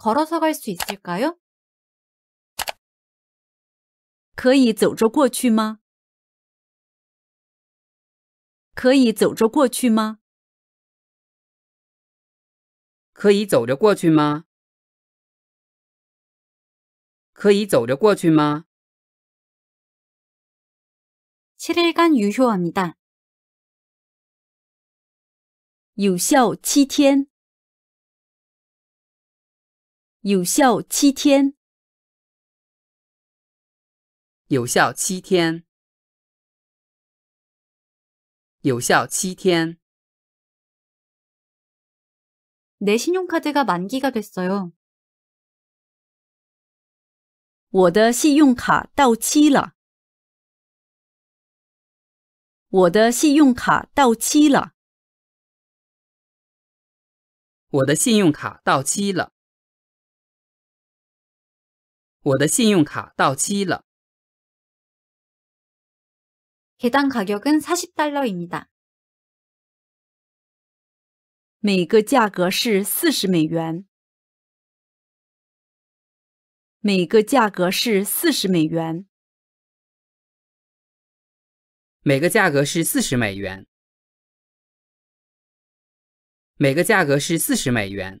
걸어서 갈 수 있을까요? 可以走着过去吗?可以走着过去吗?可以走着过去吗?可以走着过去吗? 7일간 유효합니다. 有效7天. 有效七天，有效七天，有效七天。我的信用卡到期了。我的信用卡到期了。我的信用卡到期了。我的信用卡到期了。每单价格是四十美元。每个价格是四十美元。每个价格是四十美元。每个价格是四十美元。每个价格是四十美元。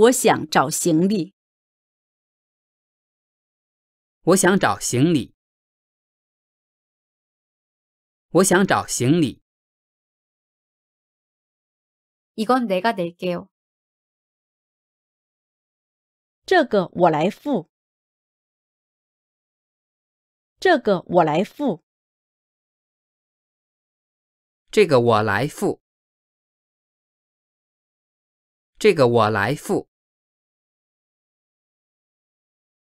我想找行李。我想找行李。我想找行李。이건내가낼게요这个我来付。这个我来付。这个我来付。这个我来付。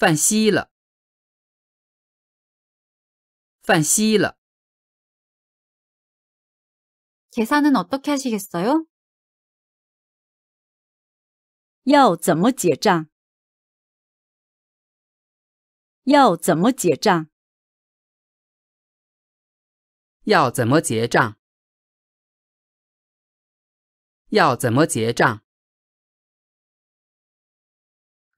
饭稀了，饭稀了。어떻게하시겠어 요？ 要怎么结账？要怎么结账？要怎么结账？要怎么结账？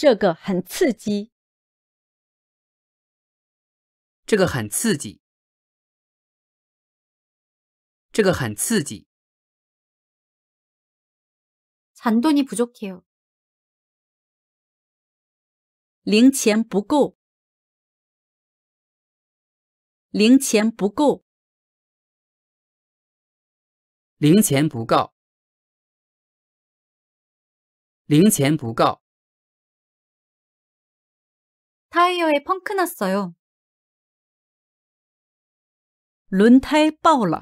这个很刺激，这个很刺激，这个很刺激。잔돈이부족해 요。 零钱不够，零钱不够，零钱不够，零钱不够。 타이어에 펑크 났어요. 룬타이 빠올라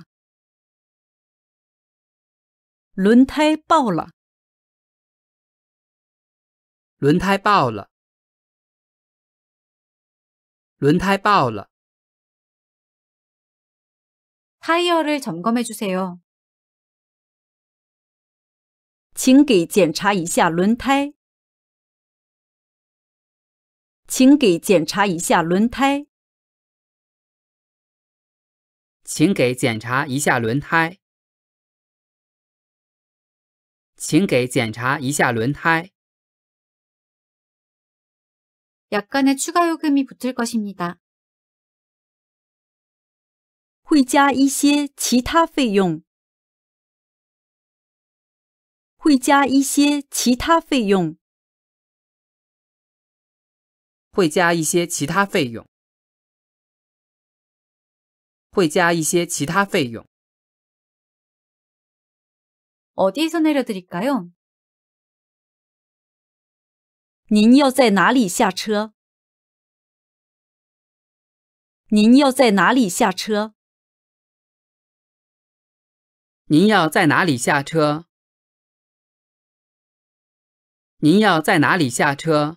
룬타이 빠올라 룬타이 빠올라 룬타이 빠올라 타이어를 점검해 주세요. 请给检查一下轮胎。请给检查一下轮胎。请给检查一下轮胎。请给检查一下轮胎。약간의추가요금이붙을것입니다会加一些其他费用。会加一些其他费用。会加一些其他费用，会加一些其他费用。어디서내려드릴까 요？ 您要在哪里下车？您要在哪里下车？您要在哪里下车？您要在哪里下车？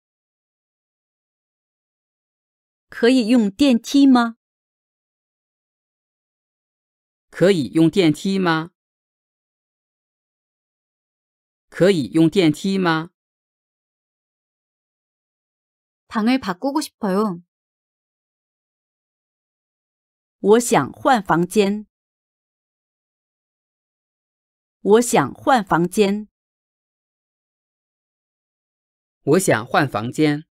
可以用电梯吗？可以用电梯吗？可以用电梯吗？방을바꾸고싶어요我想换房间。我想换房间。我想换房间。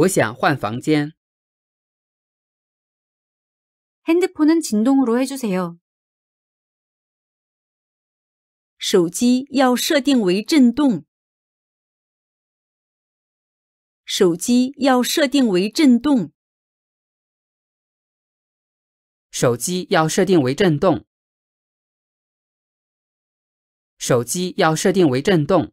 我想换房间。手机要设定为震动。手机要设定为震动。手机要设定为震动。手机要设定为震动。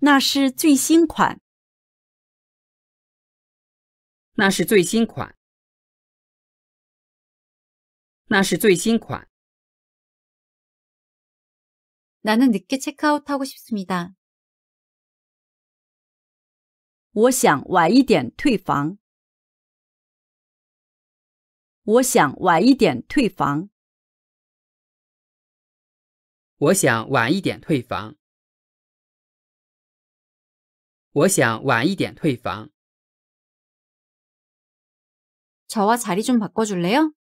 那是最新款。那是最新款。那是最新款。나는늦게체크아웃하고싶습니다我想晚一点退房。我想晚一点退房。我想晚一点退房。我想晚一点退房。저와자리좀바꿔줄래요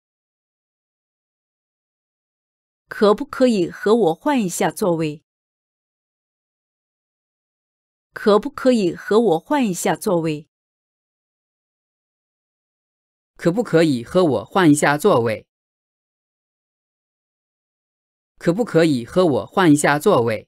可不可以和我换一下座位？可不可以和我换一下座位？可不可以和我换一下座位？可不可以和我换一下座位？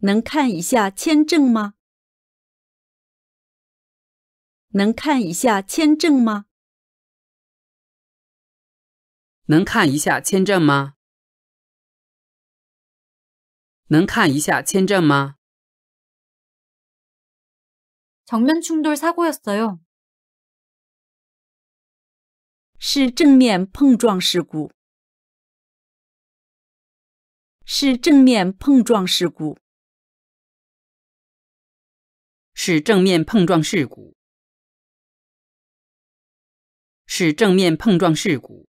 能看一下签证吗？能看一下签证吗？能看一下签证吗？能看一下签证吗？是正面碰撞事故。是正面碰撞事故。是正面碰撞事故。是正面碰撞事故。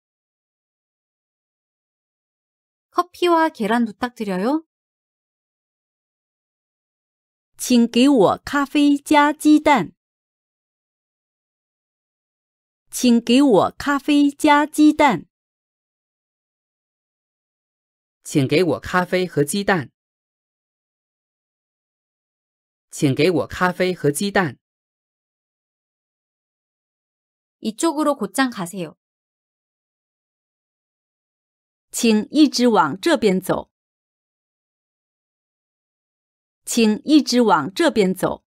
커피와계란부탁드려 요， 请给我咖啡加鸡蛋。请给我咖啡加鸡蛋。请给我咖啡和鸡蛋。请给我咖啡和鸡蛋。이쪽으로곧장가세 요。 请一直往这边走。请一直往这边走。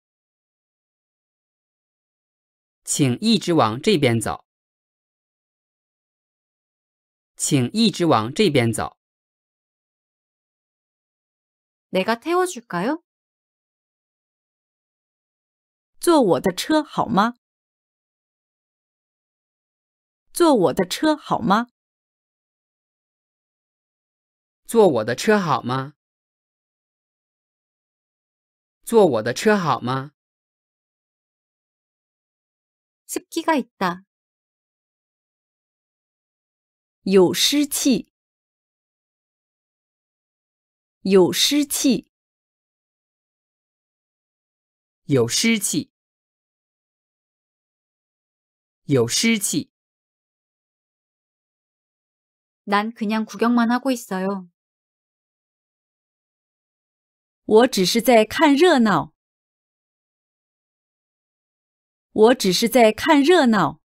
请一直往这边走。请一直往这边走。내가태워줄까요坐我的车好吗？坐我的车好吗？坐我的车好吗？坐我的车好吗？습기가있 다， 有湿气，有湿气，有湿气。有湿气。난그냥구경만하고있어요我只是在看热闹。我只是在看热闹。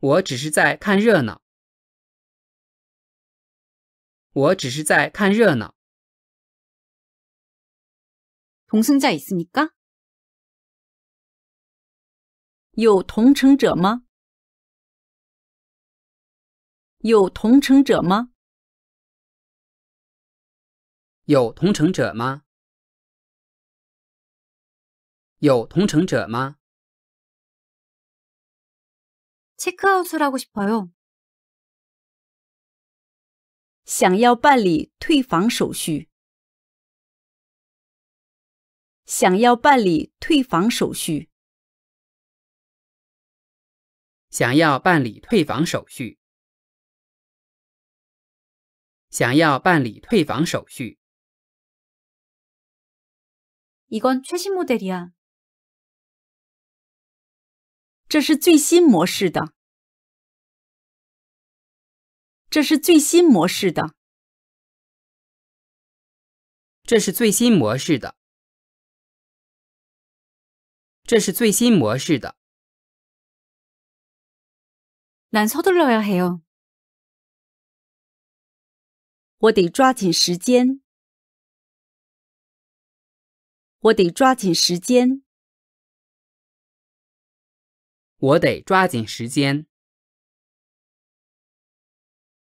我只是在看热闹。我只是在看热闹。同승자있습니까有同城者吗？有同城者吗？有同城者吗？有同城者吗 c h e c 을하고싶어 요， 想要办理退房手续。想要办理退房手续。想要办理退房手续。想要办理退房手续。이건최신모델이 야。 这是最新模式的。这是最新模式的。这是最新模式的。这是最新模式的。난서둘러야해 요。 我得抓紧时间。我得抓紧时间。我得抓紧时间。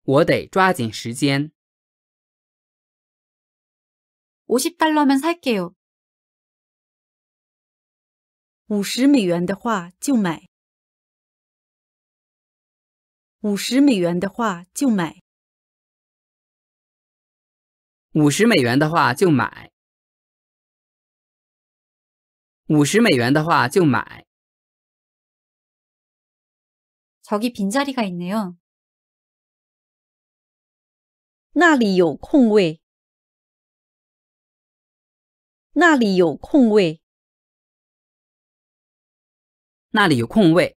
我得抓紧时间。오십달러면살게 요。 五十美元的话就买。五十美元的话就买。五十美元的话就买。五十美元的话就买。저기빈자리가있네요那里有空位。那里有空位。那里有空位。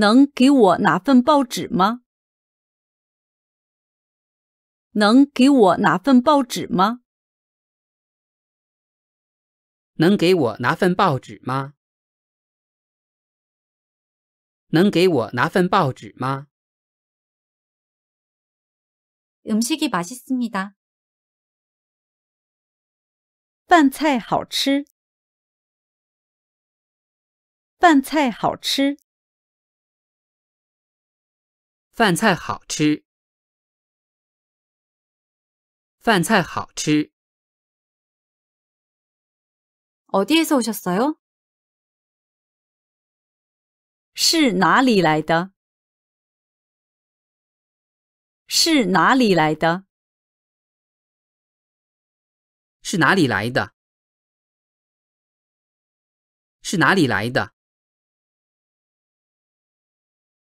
能给我拿份报纸吗？能给我拿份报纸吗？能给我拿份报纸吗？能给我拿份报纸吗？음식이맛있습니다饭菜好吃饭菜好吃饭菜好吃，饭菜好吃。어디에서오셨어 요？ 是哪里来的？是哪里来的？是哪里来的？是哪里来的？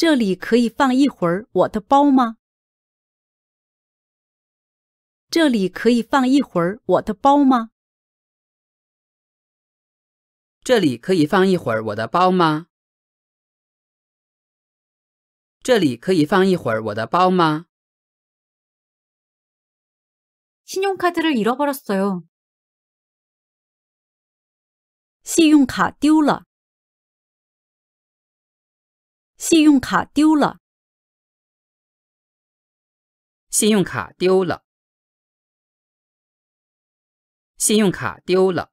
这里可以放一会儿我的包吗？这里可以放一会儿我的包吗？这里可以放一会儿我的包吗？这里可以放一会儿我的包吗？를잃어버렸어 요。 信用卡丢了。信用卡丢了！信用卡丢了！信用卡丢了！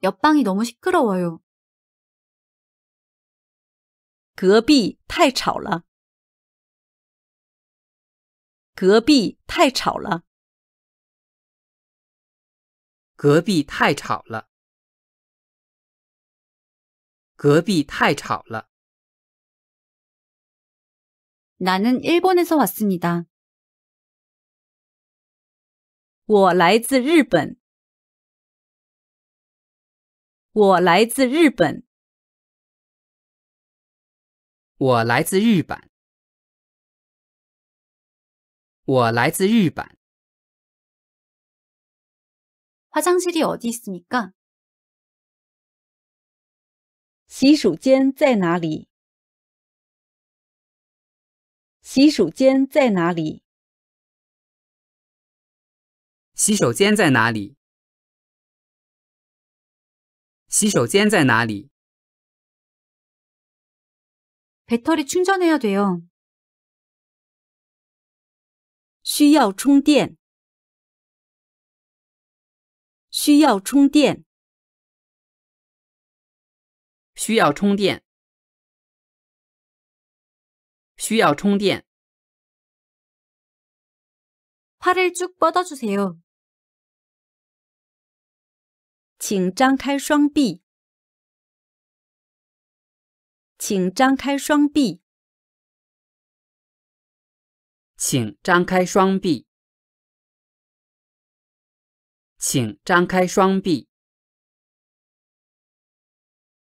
옆방이너무시끄러워요隔壁太吵了。隔壁太吵了。隔壁太吵了。隔壁太吵了。나는일본에서왔습니 다。 我来自日本。我来自日本。我来自日本。我来自日本。화장실이어디있습니까洗手间在哪里？洗手间在哪里？洗手间在哪里？洗手间在哪里？배터리충전해야돼 요。 需要充电。需要充电。需要充电。需要充电。팔을쭉뻗어주세 요。 请张开双臂。请张开双臂。请张开双臂。请张开双臂。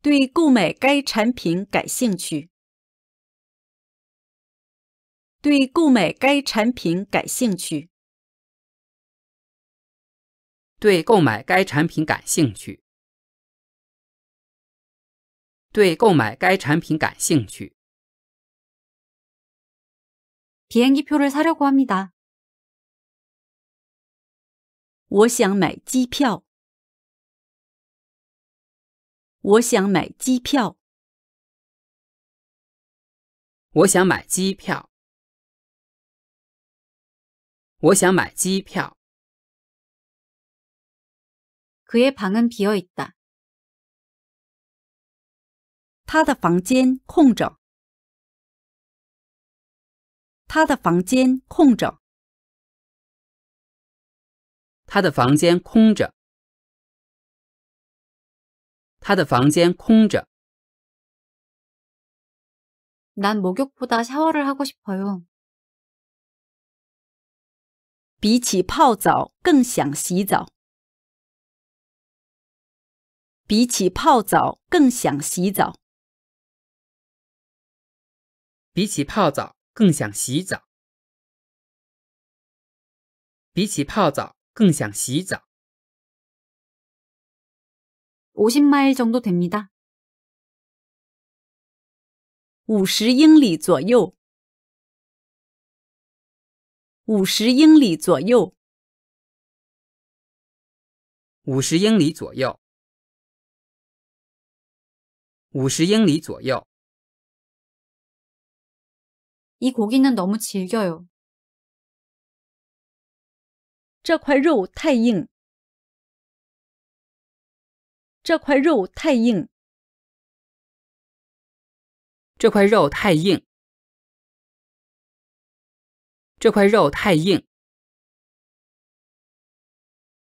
对购买该产品感兴趣。对购买该产品感兴趣。对购买该产品感兴趣。对购买该产品感兴趣。비행기표를사려고합니 다。 我想买机票。我想买机票。我想买机票。我想买机票。他的房间空着。他的房间空着。他的房间空着。他的房间空着。난목욕보다샤워를하고싶어요比起泡澡更想洗澡。比起泡澡更想洗澡。比起泡澡更想洗澡。比起泡澡更想洗澡。 50마일 정도 됩니다. 50英里 左右. 50英里 左右. 50英里 左右. 50英里 左右.이 고기는 너무 질겨요. 这块肉太硬.这块肉太硬。这块肉太硬。这块肉太硬。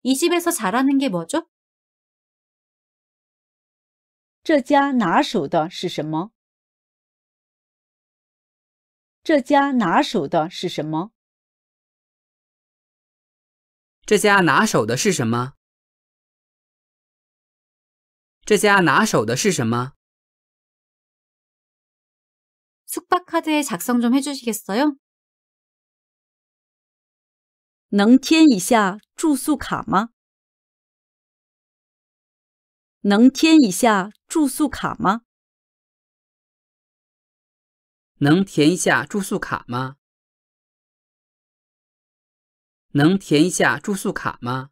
이집에서잘하는게뭐 죠？ 这家拿手的是什么？这家拿手的是什么？这家拿手的是什么？这家拿手的是什么？住宿卡的，能添一下住宿卡吗？能填一下住宿卡吗？能填一下住宿卡吗？能填一下住宿卡吗？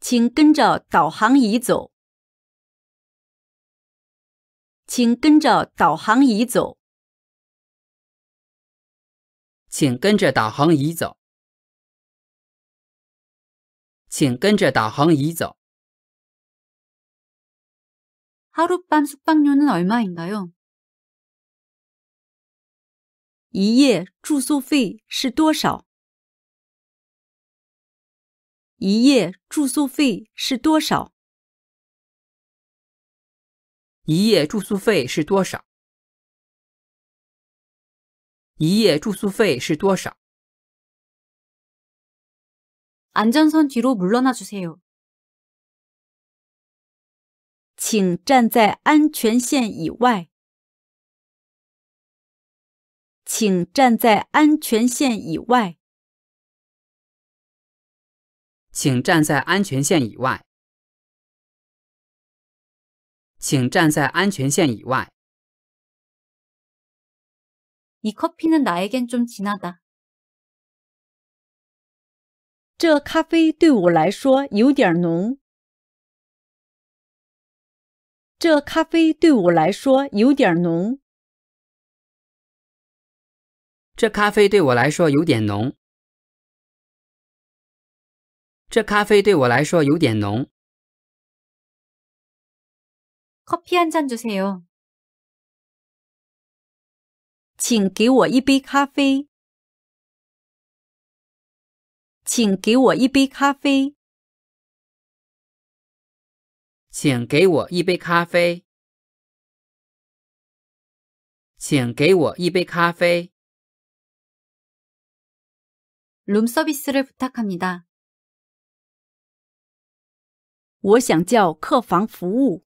请跟着导航仪走。请跟着导航仪走。请跟着导航仪走。请跟着导航仪走。하룻밤숙박료는얼마인가 요？ 一夜住宿费是多少？一夜住宿费是多少？一夜住宿费是多少？一夜住宿费是多少？安全线后，后请站在安全线以外。请站在安全线以外。请站在安全线以外。请站在安全线以外。이커피는나에겐좀진하 다。 这咖啡对我来说有点浓。这咖啡对我来说有点浓。这咖啡对我来说有点浓。这咖啡对我来说有点浓。커피한잔주세 요， 请给我一杯咖啡。请给我一杯咖啡。请给我一杯咖啡。请给我一杯咖啡。룸서비스를부탁합니 다。 我想叫客房服务。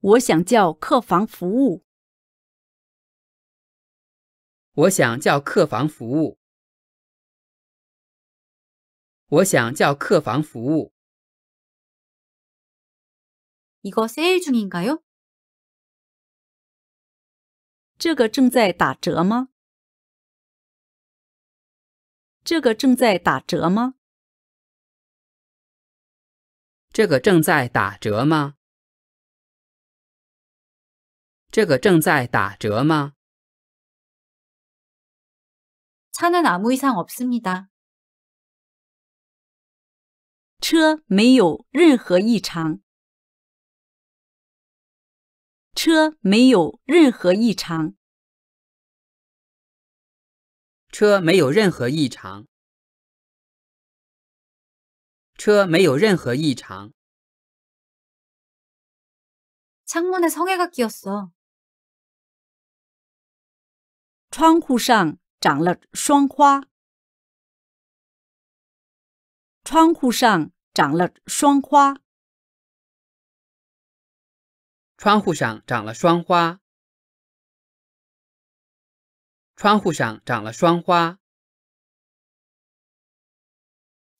我想叫客房服务。我想叫客房服务。我想叫客房服务。이거세일중인가 요？ 这个正在打折吗？这个正在打折吗？这个正在打折吗？这个正在打折吗？차는아무이상없습니 다。 车没有任何异常。车没有任何异常。车没有任何异常。车没有任何异常。窗户上长了霜花。窗户上长了霜花。窗户上长了霜花。窗户上长了霜花。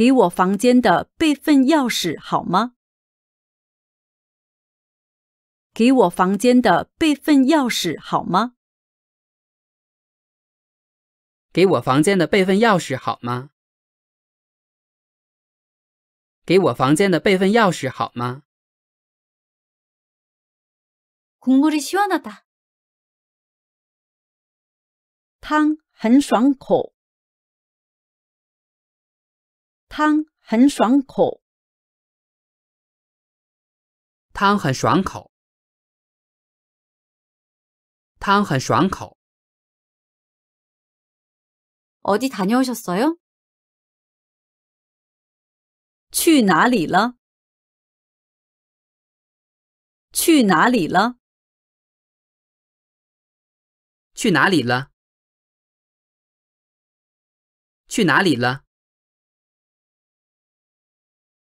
给我房间的备份钥匙好吗？给我房间的备份钥匙好吗？给我房间的备份钥匙好吗？给我房间的备份钥匙好吗？국물이시원하다汤很爽口。汤很爽口，汤很爽口，汤很爽口。어디다녀오셨어요去哪里了？去哪里了？去哪里了？去哪里了？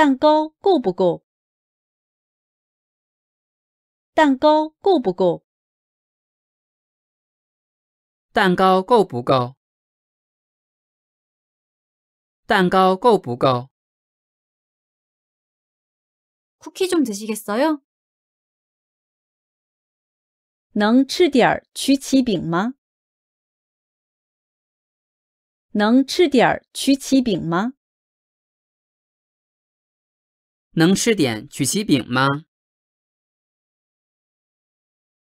蛋糕够不够？蛋糕够不够？蛋糕够不够？蛋糕够不够좀드시겠어 요？ 能吃点曲奇饼吗？能吃点曲奇饼吗？能吃点曲奇饼吗？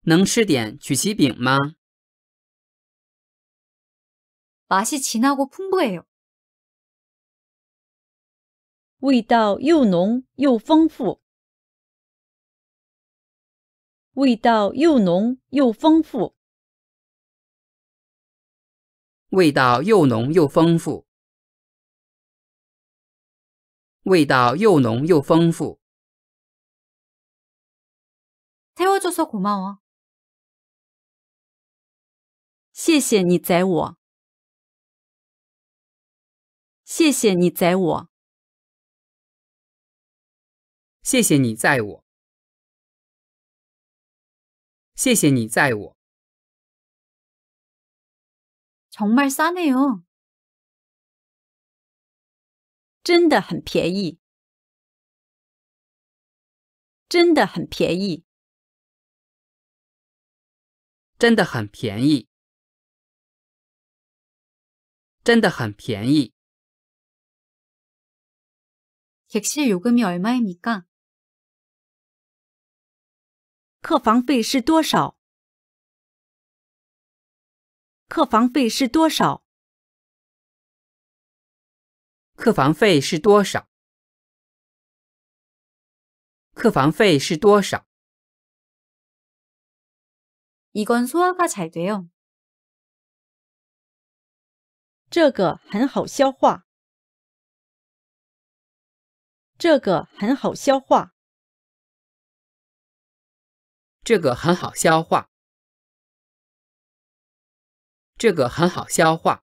能吃点曲奇饼吗？맛이진하고풍부해요味道又浓又丰富。味道又浓又丰富。味道又浓又丰富。味道又浓又丰富。태워줘서고마 워， 谢谢你载我，谢谢你载我，谢谢你载我，谢谢你载我。정말싸네요真的很便宜，真的很便宜，真的很便宜，真的很便宜。客房费是多少？客房费是多少？客房费是多少？客房费是多少？이건소화가잘돼 요。 这个很好消化。这个很好消化。这个很好消化。这个很好消化。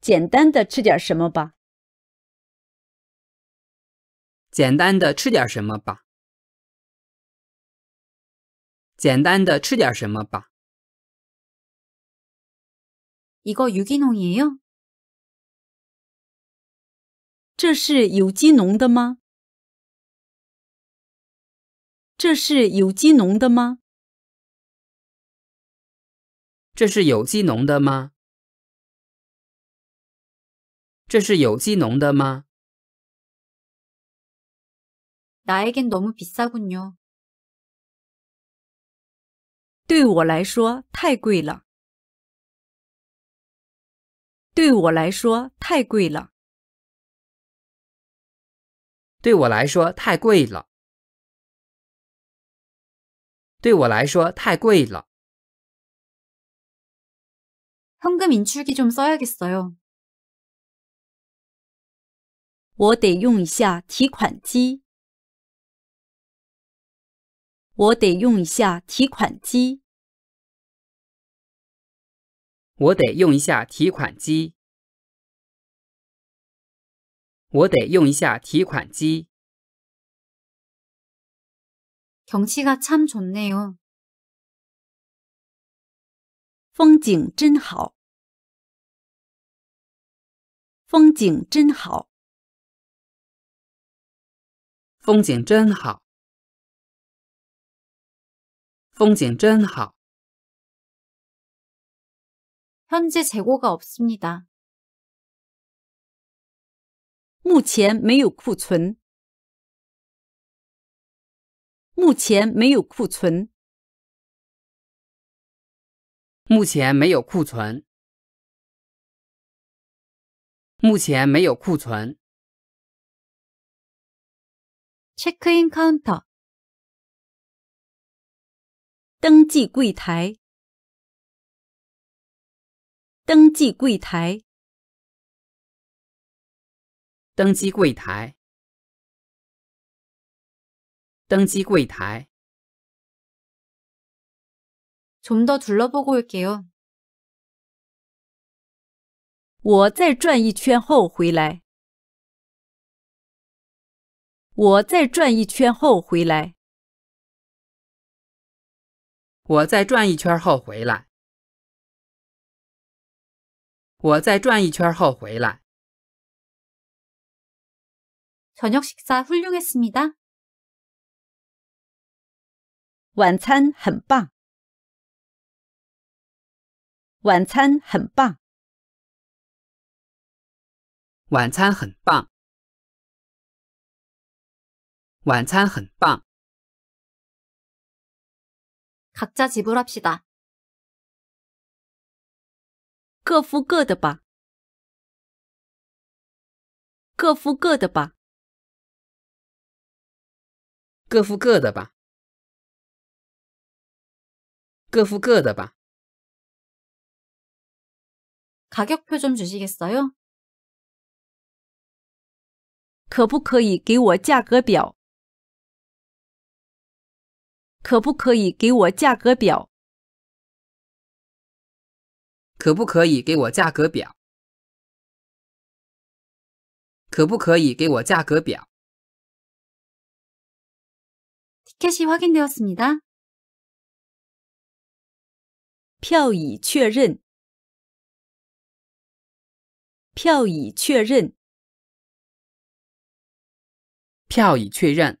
简单的吃点什么吧。简单的吃点什么吧。简单的吃点什么吧。이거유기농이에 요？ 这是有机农的吗？这是有机农的吗？这是有机农的吗？这是有机农的吗？나에겐너무비싸군 요。 对我来说太贵了。对我来说太贵了。对我来说太贵了。对我来说太贵了。현금인출기좀써야겠어요我得用一下提款机。我得用一下提款机。我得用一下提款机。我得用一下提款机。경치가참좋네요风景真好。风景真好。风景真好，风景真好。현재재고가없습니 다。 目前没有库存。目前没有库存。目前没有库存。目前没有库存。Check-in counter，登记柜台，登记柜台，登记柜台，登记柜台。좀더둘러보고올게 요。 我再转一圈后回来。我再转一圈后回来。我再转一圈后回来。我再转一圈后回来。저녁식사훌륭했습니다晚餐很棒。晚餐很棒。晚餐很棒。晚餐很棒。各自支付吧。各付各的吧。各付各的吧。各付各的吧。各付各的吧。价格表，좀주시겠어 요？ 可不可以给我价格表？可不可以给我价格表？可不可以给我价格表？可不可以给我价格表？티켓이확인되었습니다표已确认票已确认票已确认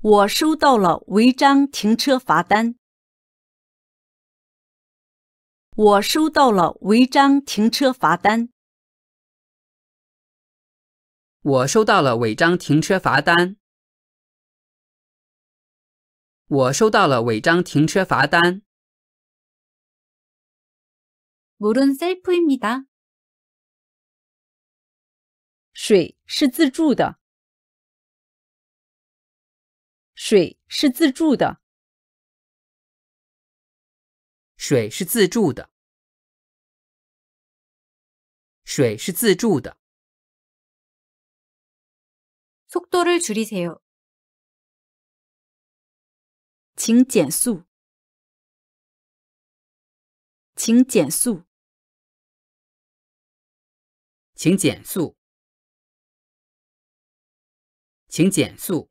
我收到了违章停车罚单。我收到了违章停车罚单。我收到了违章停车罚单。我收到了违章停车罚单。물은셀프입니 다。 水是自助的。水是自助的。水是自助的。水是自助的。速度를줄이세 요。 请减速。请减速。请减速。请减速。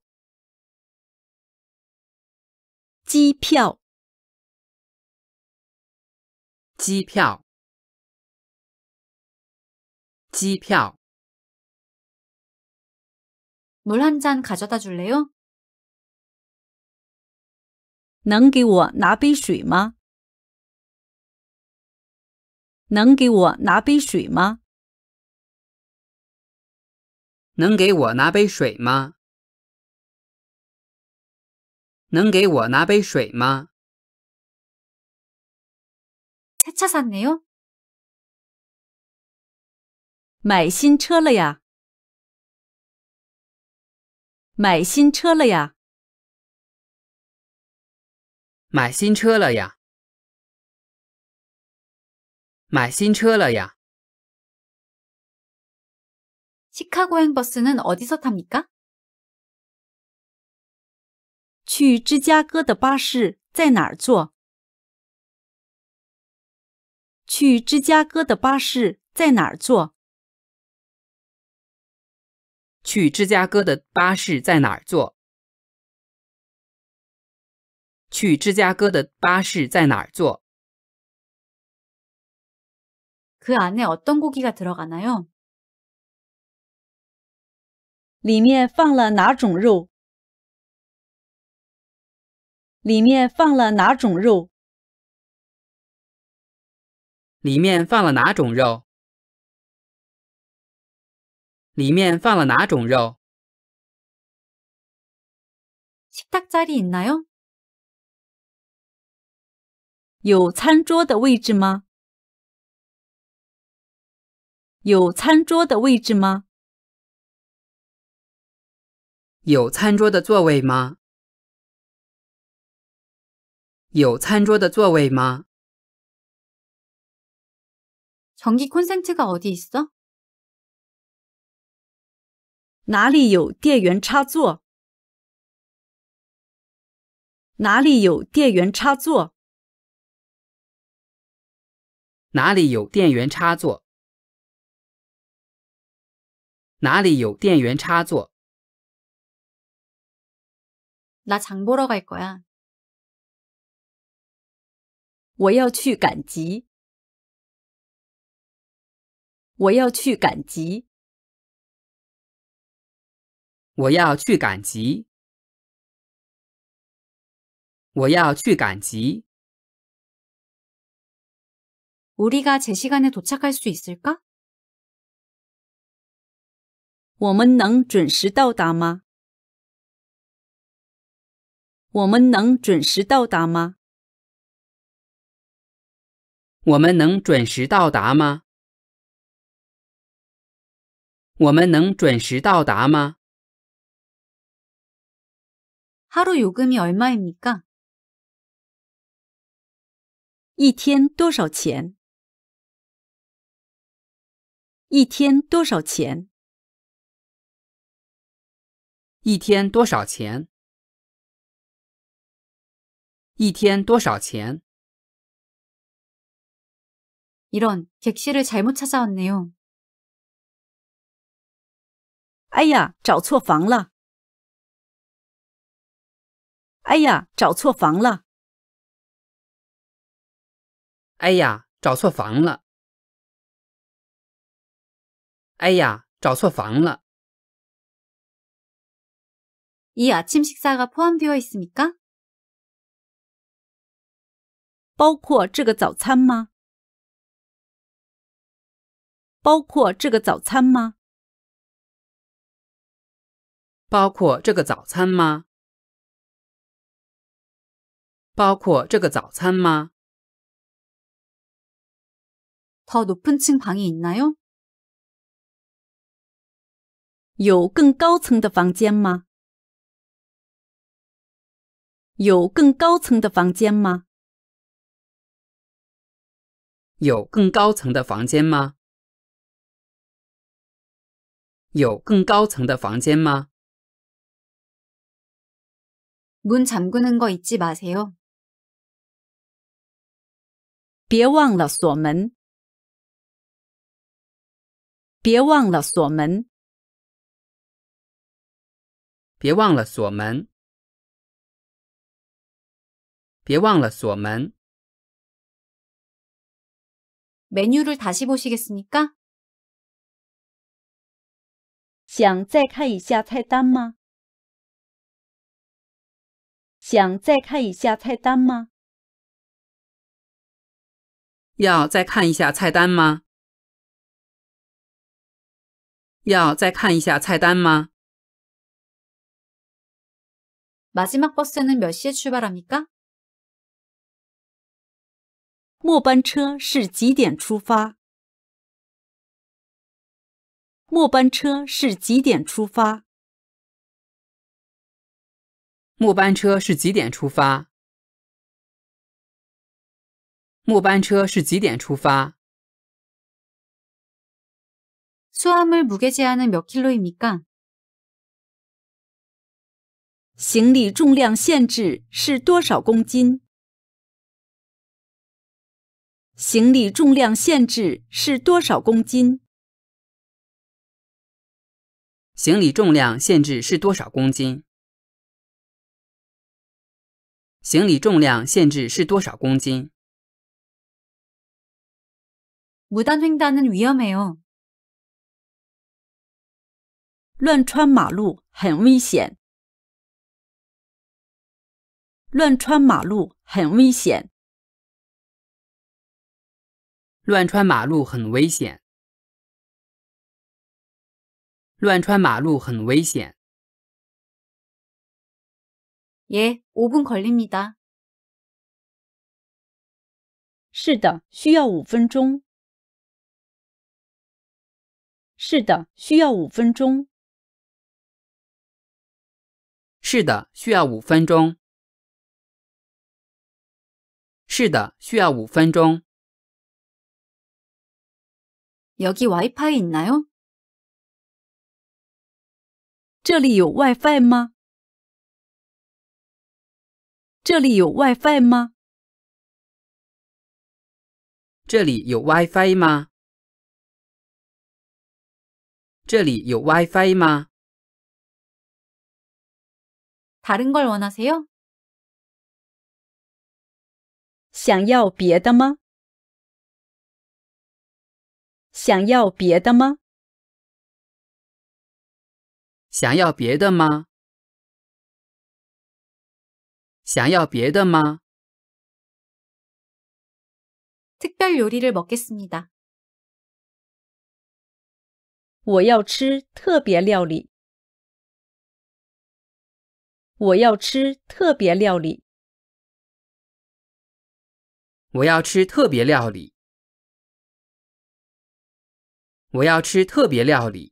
机票，机票，机票。물한잔가져다줄래 요？ 能给我拿杯水吗？能给我拿杯水吗？能给我拿杯水吗？能给我拿杯水吗？새차샀네요买新车了呀！买新车了呀！买新车了呀！买新车了呀！시카고행버스는어디서탑니까去芝加哥的巴士在哪儿坐？去芝加哥的巴士在哪儿坐？去芝加哥的巴士在哪儿坐？去芝加哥的巴士在哪儿坐？里面放了哪种肉？里面放了哪种肉？里面放了哪种肉？里面放了哪种肉？식탁자리있나 요？ 有餐桌的位置吗？有餐桌的位置吗？有餐桌的座位吗？有餐桌的座位吗？전기콘센트가어디있어哪里有电源插座？哪里有电源插座？哪里有电源插座？哪里有电源插座？나장보러갈거야我要去赶集。我要去赶集。我要去赶集。我要去赶集。우리가제시간에도착할수있을 까？ 我们能准时到达吗？我们能准时到达吗？我们能准时到达吗？我们能准时到达吗？하루요금이얼마입니 까？ 一天多少钱？一天多少钱？一天多少钱？一天多少钱？ 이런 객실을 잘못 찾아왔네요. 아야, 找错房了. 아야, 找错房了. 아야, 找错房了. 아야, 找错房了.이 아침 식사가 포함되어 있습니까? 包括这个早餐吗？包括这个早餐吗？包括这个早餐吗？包括这个早餐吗？더높은층방이있나 요？ 有更高层的房间吗？有更高层的房间吗？有更高层的房间吗？有更高层的房间吗？门，锁门，别忘了锁门，别忘了锁门，别忘了锁门，别忘了锁门。菜单，再看一次吗？想再看一下菜单吗？想再看一下菜单吗？要再看一下菜单吗？要再看一下菜单吗？마지막버스는몇시에출발합니 까？ 末班车是几点出发？末班车是几点出发？末班车是几点出发？末班车是几点出发？수화물무게제한은몇킬로미터行李重量限制是多少公斤？行李重量限制是多少公斤？行李重量限制是多少公斤？行李重量限制是多少公斤？무단횡단은위험해 요。 乱穿马路很危险。乱穿马路很危险。乱穿马路很危险。乱穿马路很危险。예5분걸립니다是的，需要五分钟。是的，需要五分钟。是的，需要五分钟。是的，需要五分钟。여기와이파이있나요这里有 WiFi 吗？这里有 WiFi 吗？这里有 WiFi 吗？这里有 WiFi 吗？다른걸원하세요想要别的吗？想要别的吗？想要别的吗？想要别的吗？특별요리를먹겠습니 다。 我要吃特别料理。我要吃特别料理。我要吃特别料理。我要吃特别料理。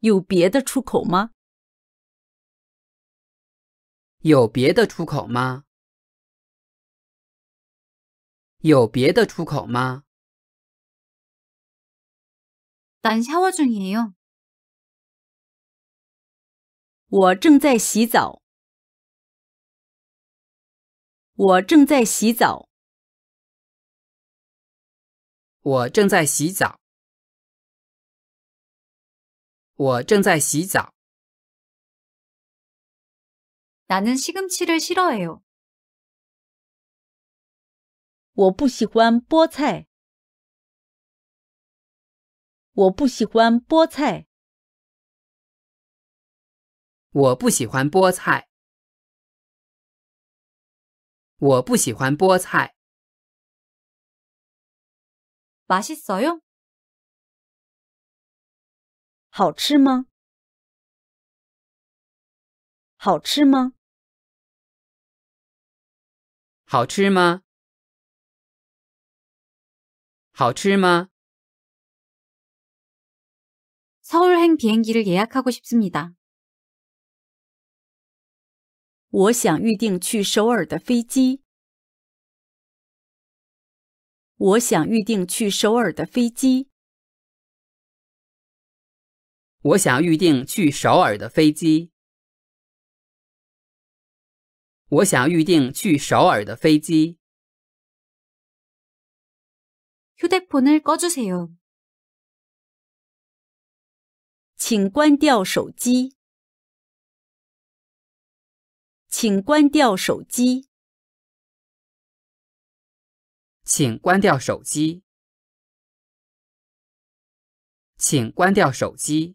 有别的出口吗？有别的出口吗？有别的出口吗？等샤워중이요我正在洗澡。我正在洗澡。我正在洗澡。我正在洗澡。나는시금치를싫어해 요。 我不喜欢菠菜。我不喜欢菠菜。我不喜欢菠菜。我不喜欢菠菜。맛있어요好吃吗？好吃吗？好吃吗？好吃吗？首尔행비행기를예약하고싶습니다我想预定去首尔的飞机。我想预定去首尔的飞机。我想预定去首尔的飞机。我想预定去首尔的飞机。휴대폰을꺼주세 요， 请关掉手机。请关掉手机。请关掉手机。请关掉手机。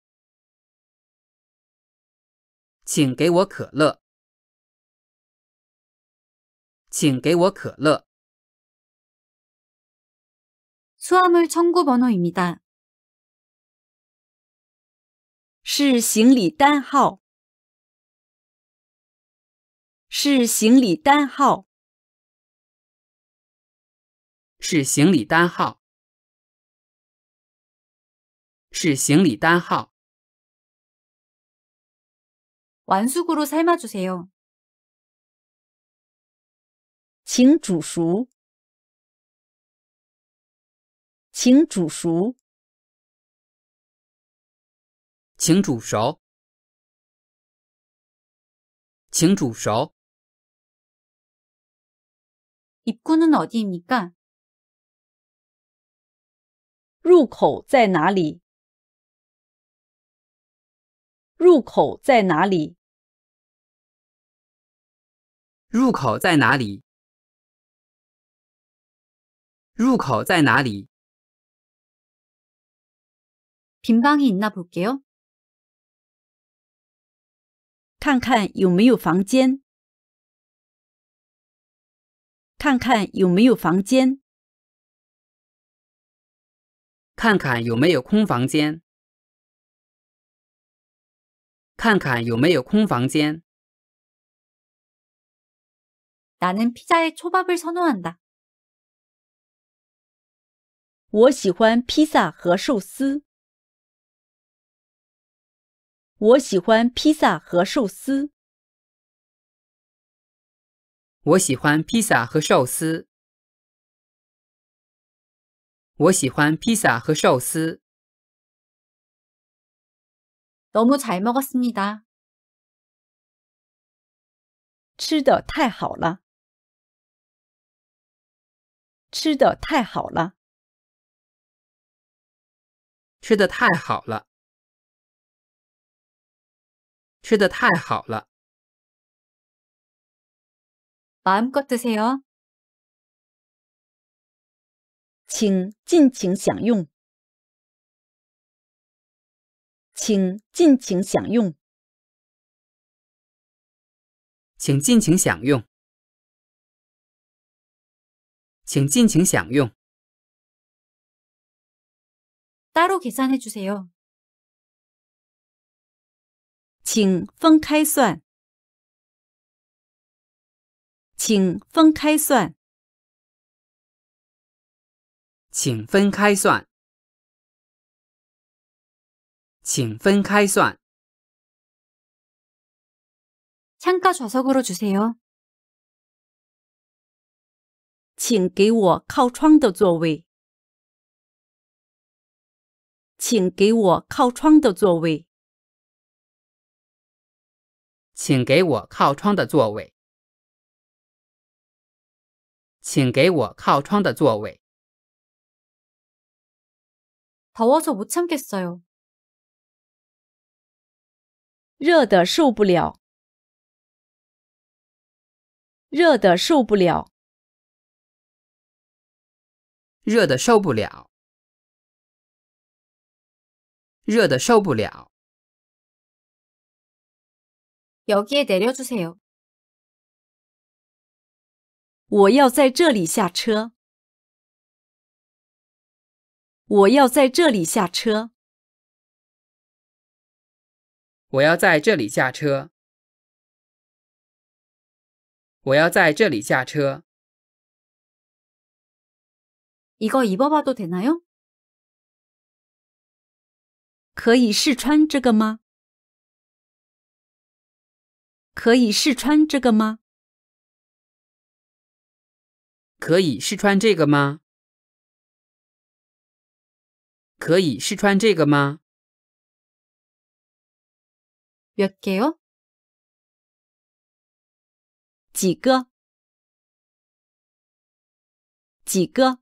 请给我可乐。请给我可乐。收货物清关编号。是行李单号。是行李单号。是行李单号。是行李单号。 완숙으로 삶아주세요. 请煮熟.请煮熟.请煮熟.请煮熟. 입구는 어디입니까? 入口在哪里?入口在哪里?入口在哪里？入口在哪里？빈방이있나볼게 요。 看看有没有房间。看看有没有房间。看看有没有空房间。看看有没有空房间。나는피자에초밥을선호한 다。 我喜欢披萨和寿司。我喜欢披萨和寿司。我喜欢披萨和寿司。我喜欢披萨和寿司。너무잘먹었습니 다。 吃的太好了。吃的太好了，吃的太好了，吃的太好了。마음껏드세 요， 请尽情享用，请尽情享用，请尽情享用。请尽情享用。따로계산해주세요请分开算。请分开算。请分开算。请分开算。창가좌석으로주세요请给我靠窗的座位。请给我靠窗的座位。请给我靠窗的座位。请给我靠窗的座位。더워서못참겠어요热得受不了。热得受不了。热的受不了，热的受不了。여기에내려주세 요。 我要在这里下车。我要在这里下车。我要在这里下车。我要在这里下车。这个试穿这个吗？可以试穿这个吗？可以试穿这个吗？可以试穿这个吗？几个？几个？几个？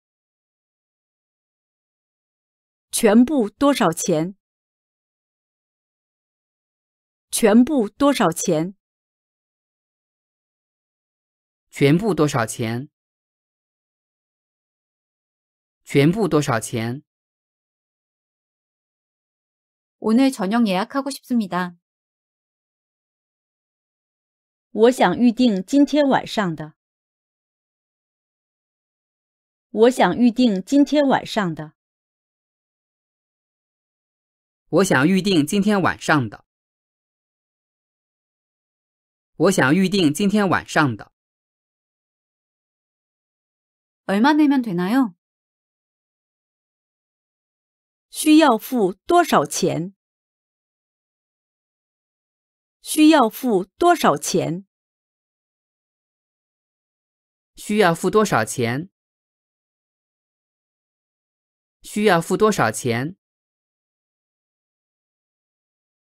全部多少钱？全部多少钱？全部多少钱？全部多少钱？오늘저녁예약하고싶습니다我想预定今天晚上的。我想预定今天晚上的。我想预定今天晚上的。我想预定今天晚上的。얼마내면되나 요？ 需要付多少钱？需要付多少钱？需要付多少钱？需要付多少钱？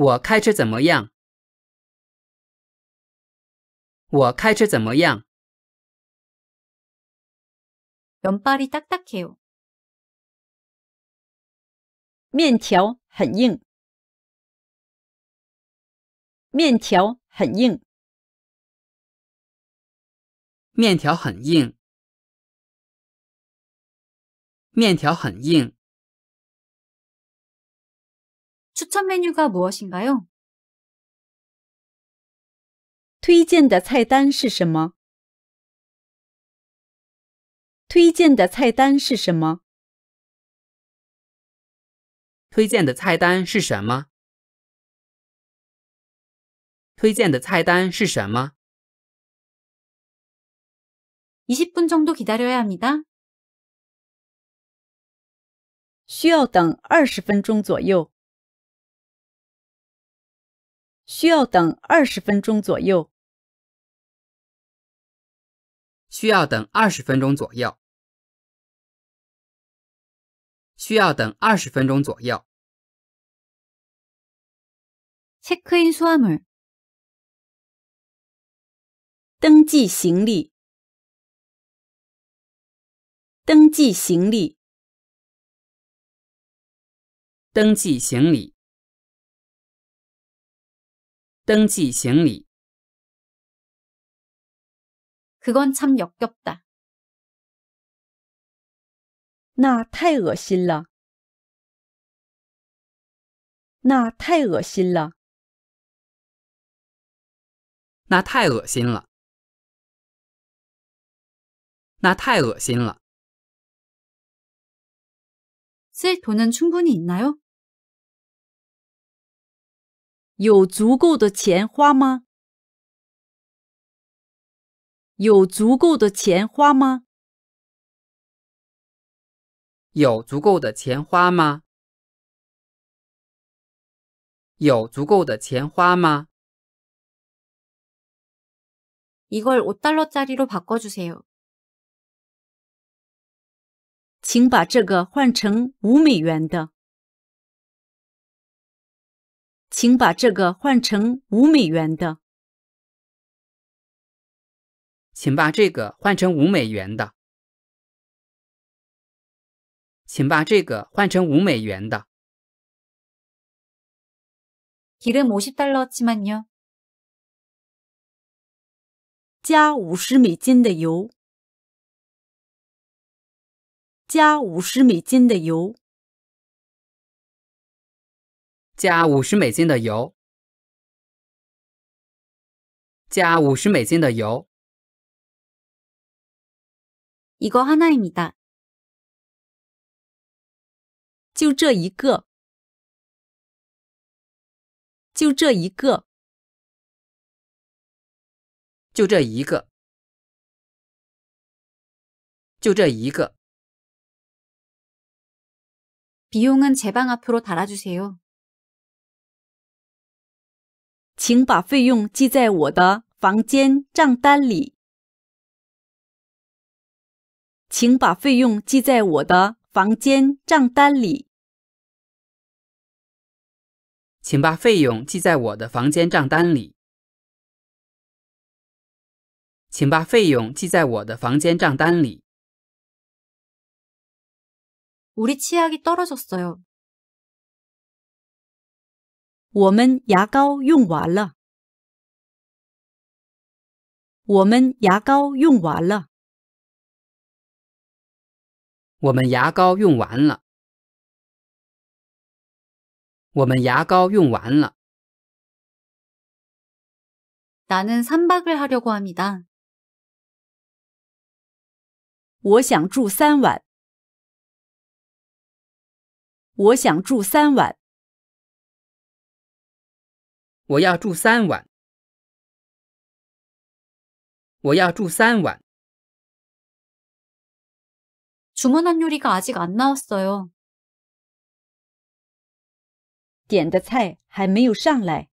我开车怎么样？我开车怎么样？면발이딱딱해 요。 面条很硬。面条很硬。面条很硬。面条很硬。推荐菜单是什么？推荐的菜单是什么？推荐的菜单是什么？推荐的菜单是什么？需要等20分钟左右。需要等二十分钟左右。需要等二十分钟左右。需要等二十分钟左右。check in 首要物。登记行李。登记行李。登记行李。登记行李。那太恶心了。那太恶心了。那太恶心了。那太恶心了。쓸돈은충분히있나요有足够的钱花吗？有足够的钱花吗？有足够的钱花吗？有足够的钱花吗？이걸5달러짜리로바꿔주세요请把这个换成五美元的。请把这个换成五美元的。请把这个换成五美元的。请把这个换成五美元的。기름달러지만요加五十美金的油。加五十美金的油。加五十美金的油，加五十美金的油。이거하나입니 다， 就这一个，就这一个，就这一个，就这一个。비용은제방앞으로달아주세 요。 请把费用记在我的房间账单里。请把费用记在我的房间账单里。请把费用记在我的房间账单里。请把费用记在我的房间账单里。우리치약이떨어졌어요我们牙膏用完了。我们牙膏用完了。我们牙膏用完了。我们牙膏用完了。나는삼박을하려고합니다我想住三晚。我想住三晚。我要住三晚。我要住三晚。주문한요리가아직안나왔어요点的菜还没有上来。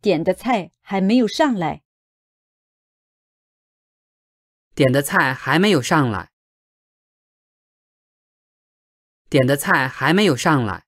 点的菜还没有上来。点的菜还没有上来。点的菜还没有上来。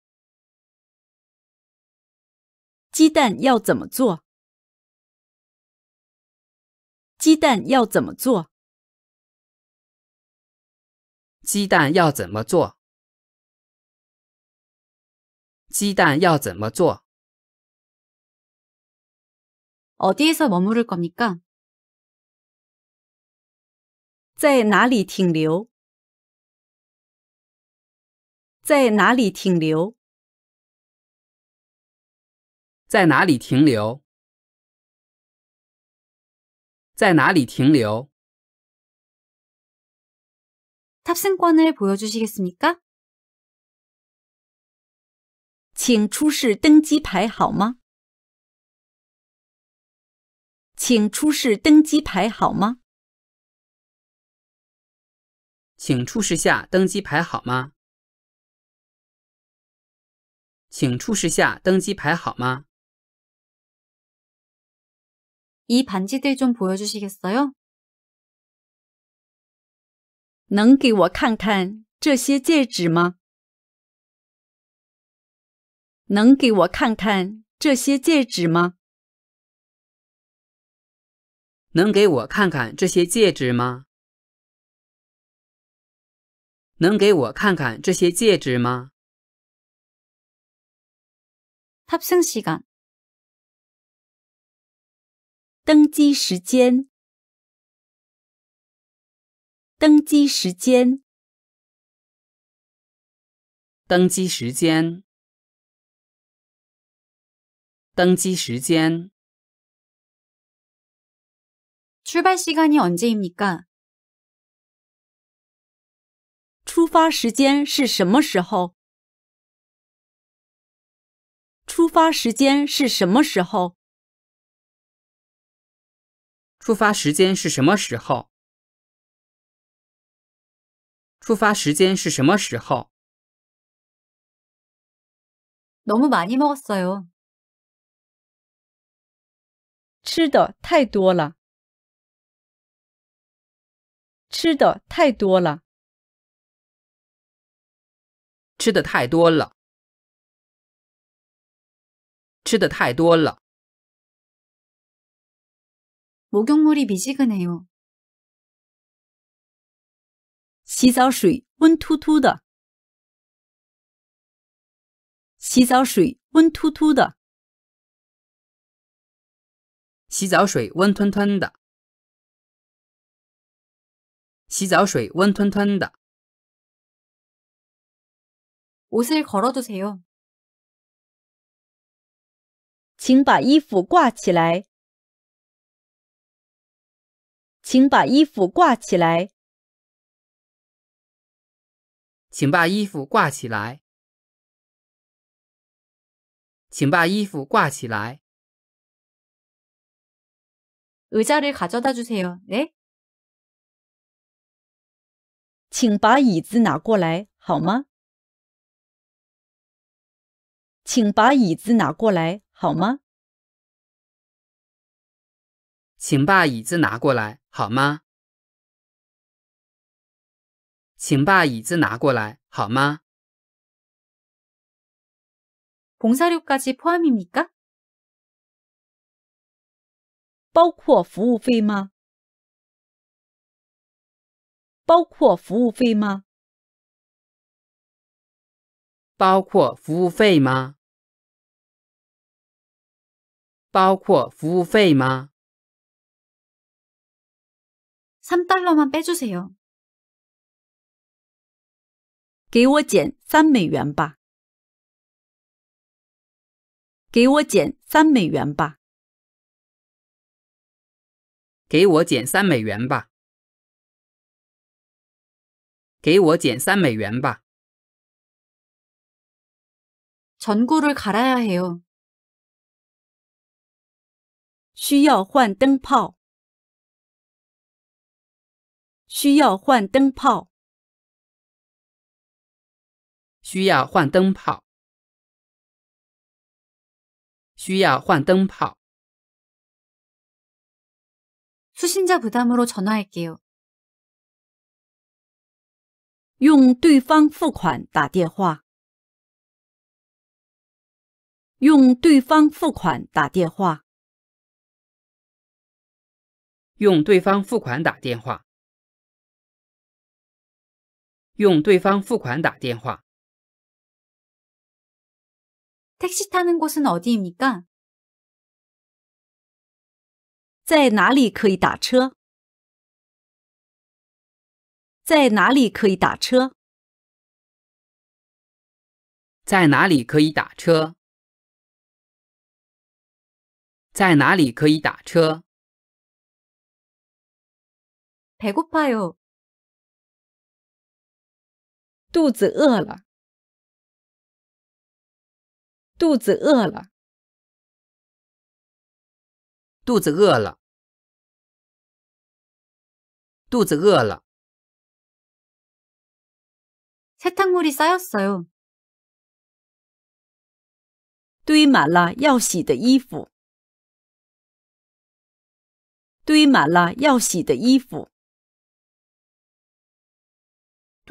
鸡蛋要怎么做？鸡蛋要怎么做？鸡蛋要怎么做？鸡蛋要怎么做？어디에서머무를겁니 까？ 在哪里停留？在哪里停留？在哪里停留？在哪里停留？请出示登机牌好吗？请出示登机牌好吗？请出示下登机牌好吗？请出示下登机牌好吗？이 반지들 좀 보여주시겠어요? 能给我看看这些戒指吗？能给我看看这些戒指吗？能给我看看这些戒指吗？能给我看看这些戒指吗？ 탑승 시간 登机时间。登机时间。登机时间。登机时间。출발시간이언제입니 까？ 出发时间是什么时候？出发时间是什么时候？出发时间是什么时候？出发时间是什么时候？너무많이먹었어 요。 吃的太多了。吃的太多了。吃的太多了。吃的太多了。 목욕물이 미지근해요. 洗澡水温突突的。洗澡水温突突的。洗澡水温吞吞的。洗澡水温吞吞的。 옷을 걸어두세요. 请把衣服挂起来。请把衣服挂起来。请把衣服挂起来。请把衣服挂起来。의자를가져다주세요네请把椅子拿过来，好吗？请把椅子拿过来，好吗？请把椅子拿过来。好吗？请把椅子拿过来，好吗？봉사료까지포함입니 까？ 包括服务费吗？包括服务费吗？包括服务费吗？包括服务费吗？ 3달러만 빼주세요. 给我减3美元吧. 给我减3美元吧. 给我减3美元吧.给我减3美元吧. 전구를 갈아야 해요. 需要换灯泡.需要换灯泡。需要换灯泡。需要换灯泡。收信者负担，으로전화할게 요。 用对方付款打电话。用对方付款打电话。用对方付款打电话。用对方付款打电话。택시타는곳은어디입니 까？ 在哪里可以打车？在哪里可以打车？在哪里可以打车？在哪里可以打车？배고파 요。 肚子饿了，肚子饿了，肚子饿了，肚子饿了。세탁물이쌓였어 요， 堆满了要洗的衣服，堆满了要洗的衣服。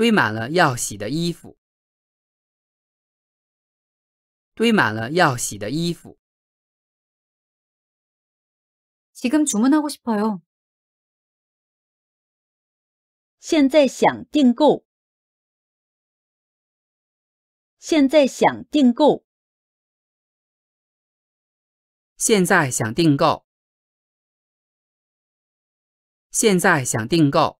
堆满了要洗的衣服，堆满了要洗的衣服。지금주문하고싶어 요。 现在想订购。现在想订购。现在想订购。现在想订购。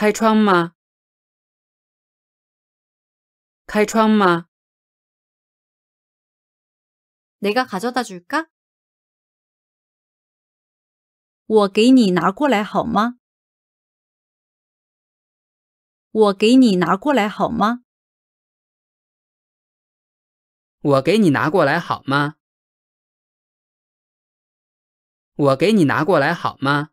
开窗吗？开窗吗？내가가져다줄 까？ 我给你拿过来好吗？我给你拿过来好吗？我给你拿过来好吗？我给你拿过来好吗？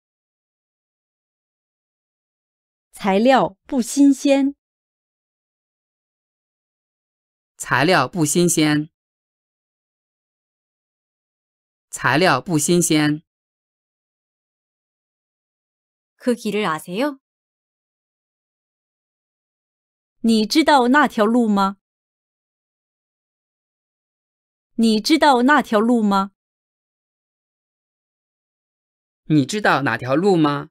材料不新鲜。材料不新鲜。材料不新鲜。그길을아세요你知道那条路吗？你知道那条路吗？你知道哪条路吗？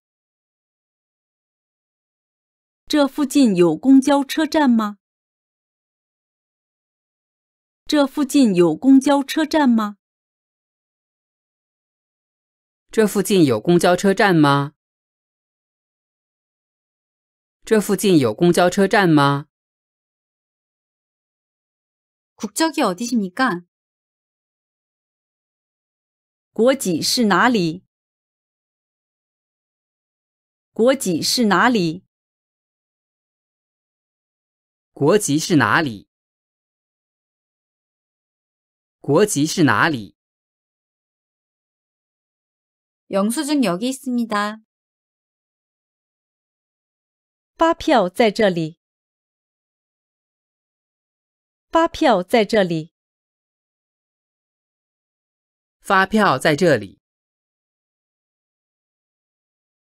这附近有公交车站吗？这附近有公交车站吗？这附近有公交车站吗？这附近有公交车站吗？국적이어디십니까国籍是哪里？国籍是哪里？国籍是哪里？国籍是哪里？영수증여기있습니다发票在这里。发票在这里。发票在这里。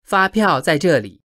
发票在这里。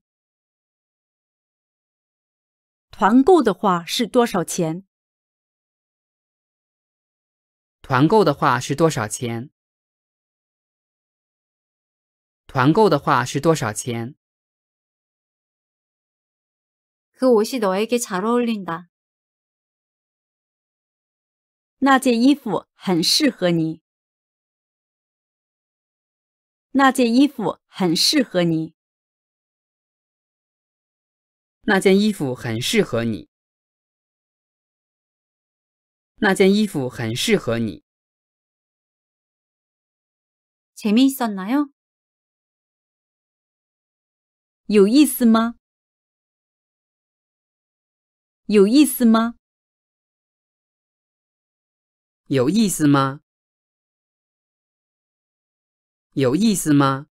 团购的话是多少钱？团购的话是多少钱？团购的话是多少钱？那件衣服很适合你。那件衣服很适合你。那件衣服很适合你。那件衣服很适合你。재미있었나 요？ 有意思吗？有意思吗？有意思吗？有意思吗？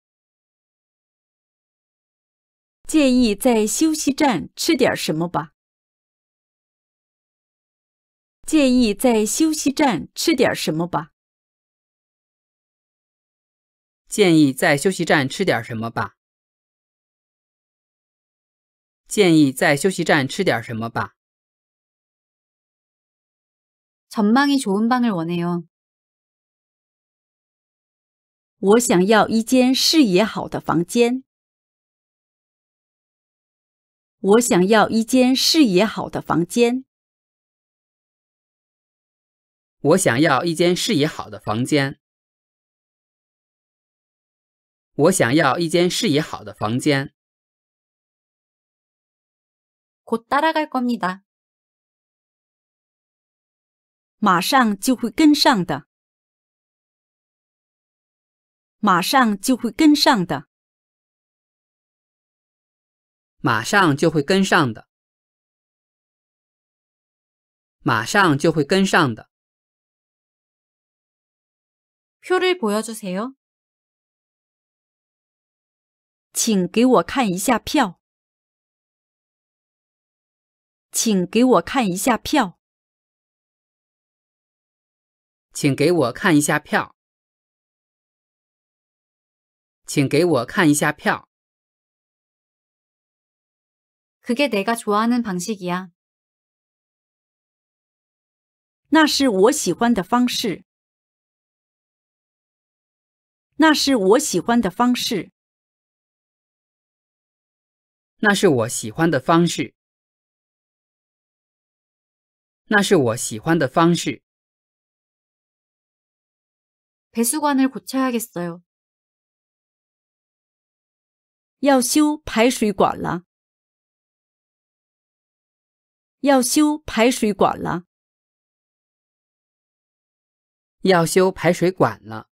建议在休息站吃点什么吧。建议在休息站吃点什么吧。建议在休息站吃点什么吧。建议在休息站吃点什么吧。전망이좋은방을원해 요。 我想要一间视野好的房间。我想要一间视野好的房间。我想要一间视野好的房间。我想要一间视野好的房间。곧따라갈겁니다马上就会跟上的。马上就会跟上的。马上就会跟上的，马上就会跟上的。표를보여주세 요， 请给我看一下票，请给我看一下票，请给我看一下票，请给我看一下票。那是我喜欢的方式。那是我喜欢的方式。那是我喜欢的方式。那是我喜欢的方式。要修排水管了。要修排水管了。要修排水管了。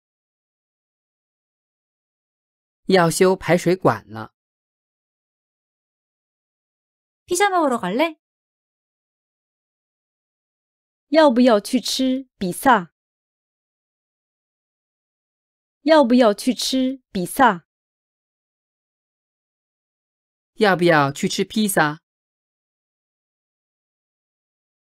要修排水管了。披萨，먹으러갈 래？ 要不要去吃比萨？要不要去吃比萨？要不要去吃披萨？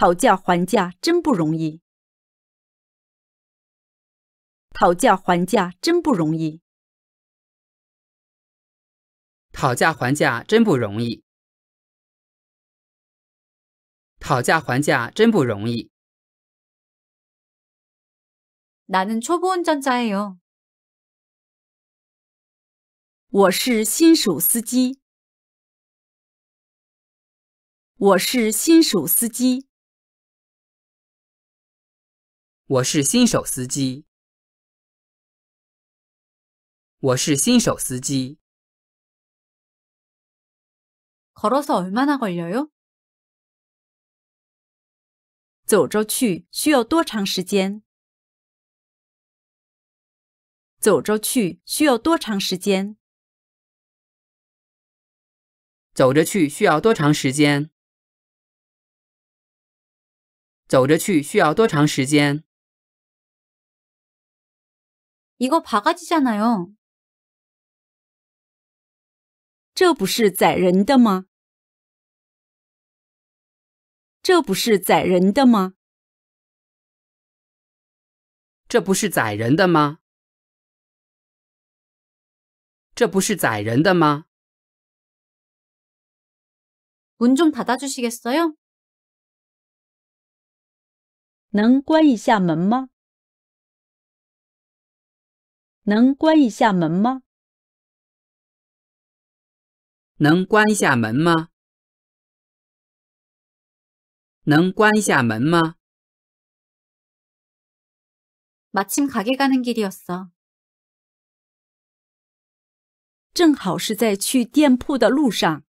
讨价还价真不容易。讨价还价真不容易。讨价还价真不容易。讨价还价真不容易。나는초보운전자예 요。 我是新手司机。我是新手司机。我是新手司机。我是新手司机。걸어서얼마나걸려 요？ 走着去需要多长时间？走着去需要多长时间？走着去需要多长时间？走着去需要多长时间？ 이거 바가지잖아요. 这不是宰人的吗?这不是宰人的吗?这不是宰人的吗?这不是宰人的吗?문좀 닫아주시겠어요? 能关一下门吗?能关一下门吗？能关一下门吗？能关一下门吗？마침가게가는길이었어正好是在去店铺的路上。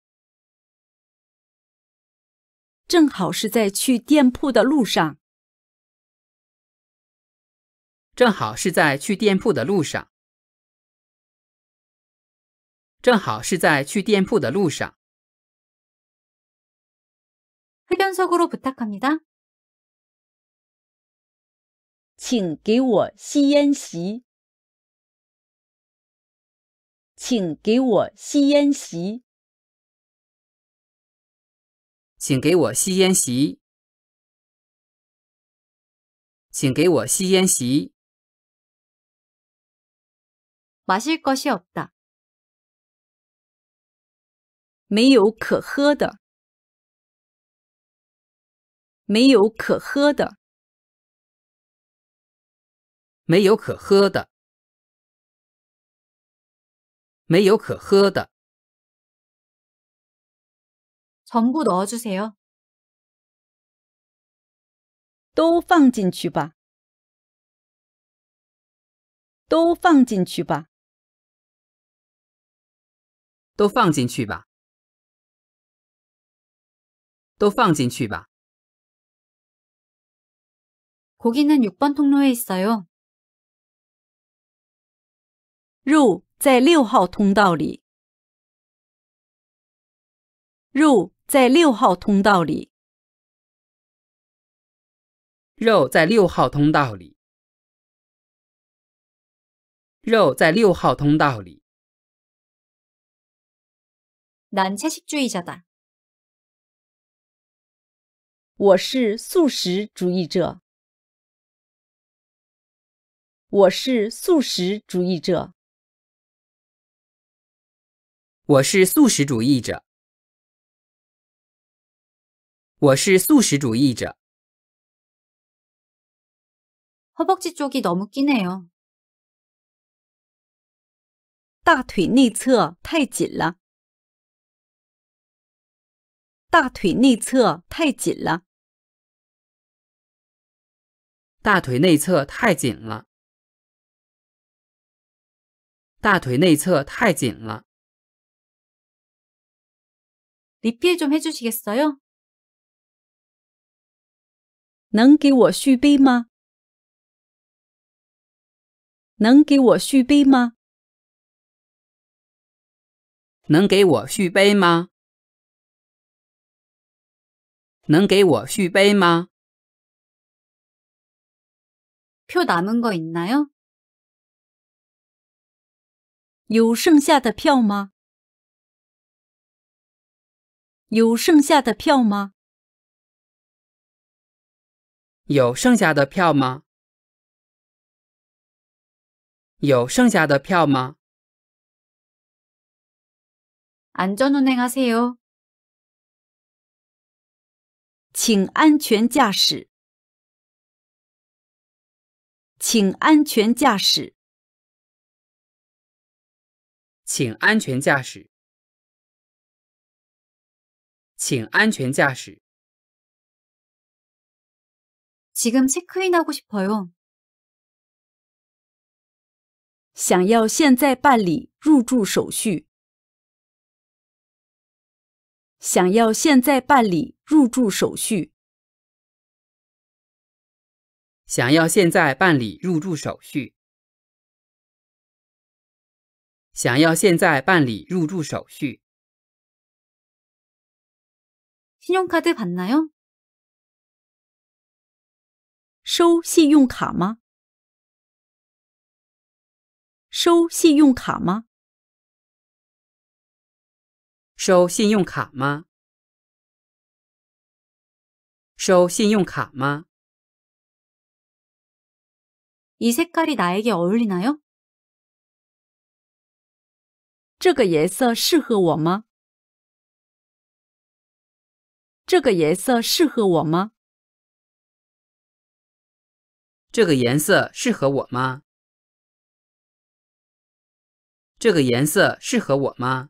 正好是在去店铺的路上。正好是在去店铺的路上。正好是在去店铺的路上。흡연석으로부탁합니 다。 请给我吸烟席。请给我吸烟席。请给我吸烟席。请给我吸烟席。 마실 것이 없다. 没有可喝的.没有可喝的.没有可喝的.没有可喝的. 전부 넣어주세요. 都放进去吧。都放进去吧。都放进去吧。都放进去吧。고기는육번통로에있어 요。 肉在六号通道里。肉在六号通道里。肉在六号通道里。肉在六号通道里。我是素食主义者。我是素食主义者。我是素食主义者。我是素食主义者。大腿内侧太紧了。大腿内侧太紧了。大腿内侧太紧了。大腿内侧太紧了。리필좀해주시겠어요能给我续杯吗？能给我续杯吗？能给我续杯吗？能给我续杯吗？票，남은거있나 요？ 有剩下的票吗？有剩下的票吗？有剩下的票吗？有剩下的票吗？안전운행하세요请安全驾驶。请安全驾驶。请安全驾驶。请安全驾驶。지금체크인하고싶어요想要现在办理入住手续。想要现在办理入住手续。想要现在办理入住手续。想要现在办理入住手续。信用卡得办나哟？收信用卡吗？收信用卡吗？收信用卡吗？收信用卡吗？이색깔이나에게어울리나 요？ 这个颜色适合我吗？这个颜色适合我吗？这个颜色适合我吗？这个颜色适合我吗？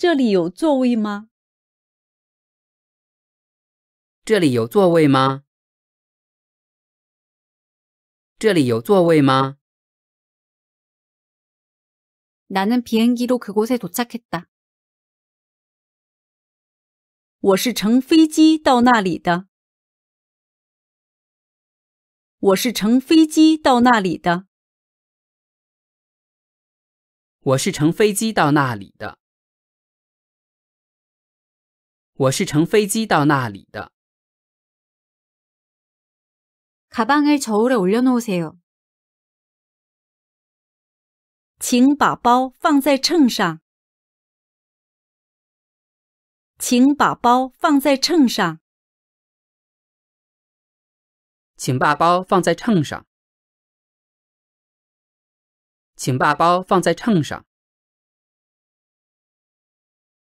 这里有座位吗？这里有座位吗？这里有座位吗？나는비행기로그곳에도착했 다。 我是乘飞机到那里的。我是乘飞机到那里的。我是乘飞机到那里的。我是乘飞机到那里的。请把包放在秤上。请把包放在秤上。请把包放在秤上。请把包放在秤上。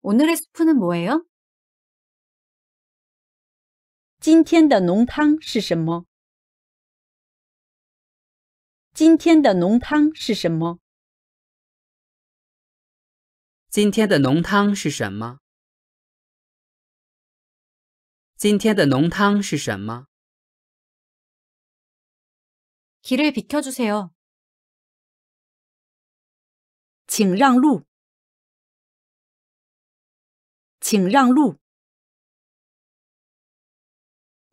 오늘의수프는뭐예요今天的浓汤是什么？今天的浓汤是什么？今天的浓汤是什么？今天的浓汤是什么？길을비켜주세 요， 请让路，请让路。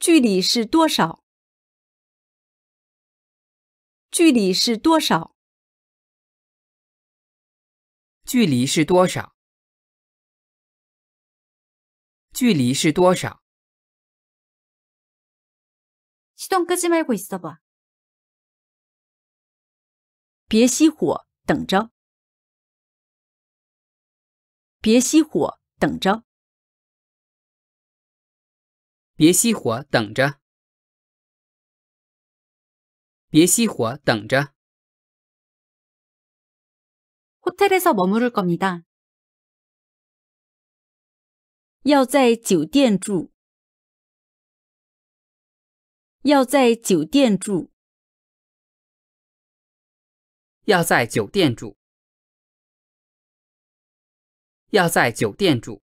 距离是多少？距离是多少？距离是多少？距离是多少？别熄火，等着！别熄火，等着！别熄火，等着。别熄火，等着。호텔에서머무를겁니다要在酒店住。要在酒店住。要在酒店住。要在酒店住。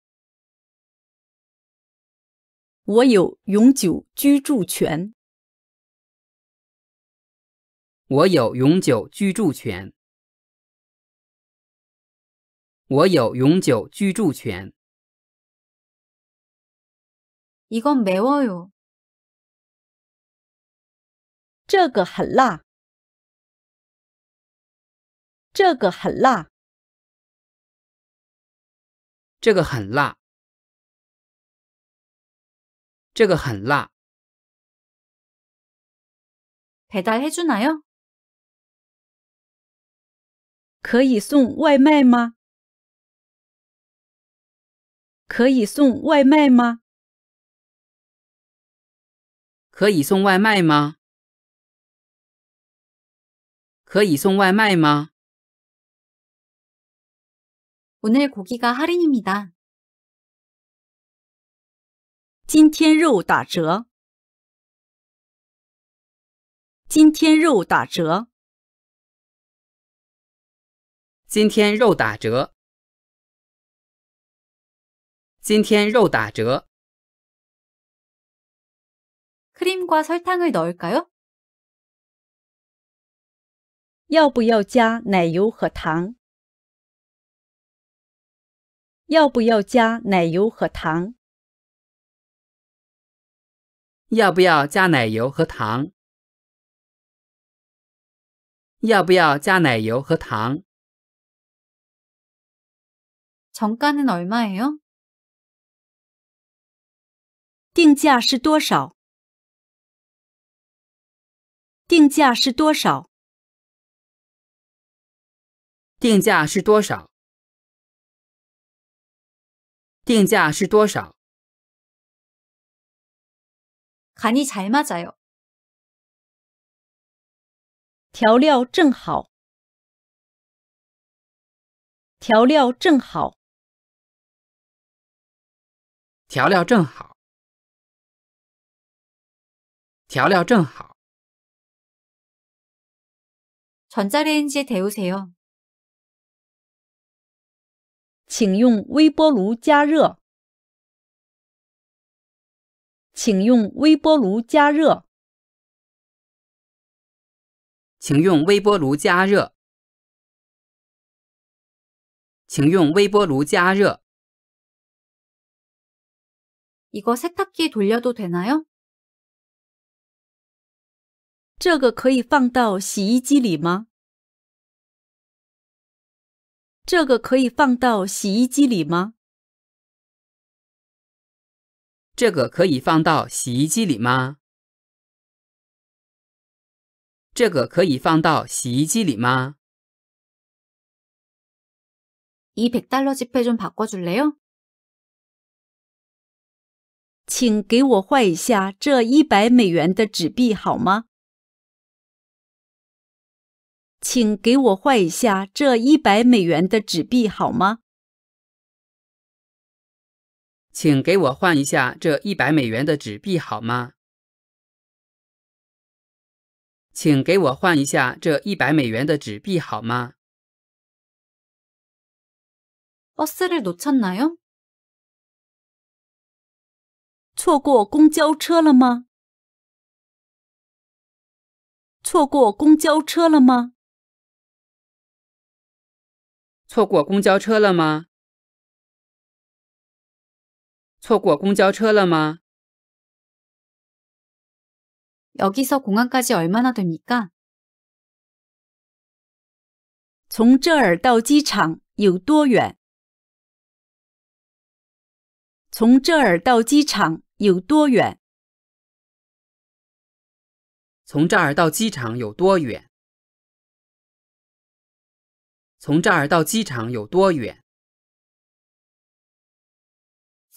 我有永久居住权。我有永久居住权。我有永久居住权。이건매워 요， 这个很辣。这个很辣。这个很辣。这个很辣。배달해주나 요？ 可以送外卖吗？可以送外卖吗？可以送外卖吗？可以送外卖吗？오늘고기가할인입니다今天肉打折。今天肉打折。今天肉打折。今天肉打折。要不要加奶油和糖？要不要加奶油和糖？要不要加奶油和糖？要不要加奶油和糖？정가는얼마예 요？ 定价是多少？定价是多少？定价是多少？定价是多少？ 간이 잘 맞아요. 调料正好.调料正好.调料正好.调料正好. 전자레인지에 데우세요. 请用微波炉加热。请用微波炉加热。请用微波炉加热。请用微波炉加热。이거세탁기돌려도되나 요？ 这个可以放到洗衣机里吗？这个可以放到洗衣机里吗？这个可以放到洗衣机里吗？这个可以放到洗衣机里吗？이백달러지폐좀바꿔줄래 요？ 请给我换一下这一百美元的纸币好吗？请给我换一下这一百美元的纸币好吗？请给我换一下这一百美元的纸币好吗？请给我换一下这一百美元的纸币好吗？버스를놓쳤나 요？ 错过公交车了吗？错过公交车了吗？错过公交车了吗？错过公交车了吗？여기서공항까지얼마나됩니까从这儿到机场有多远？从这儿到机场有多远？从这儿到机场有多远？从这儿到机场有多远？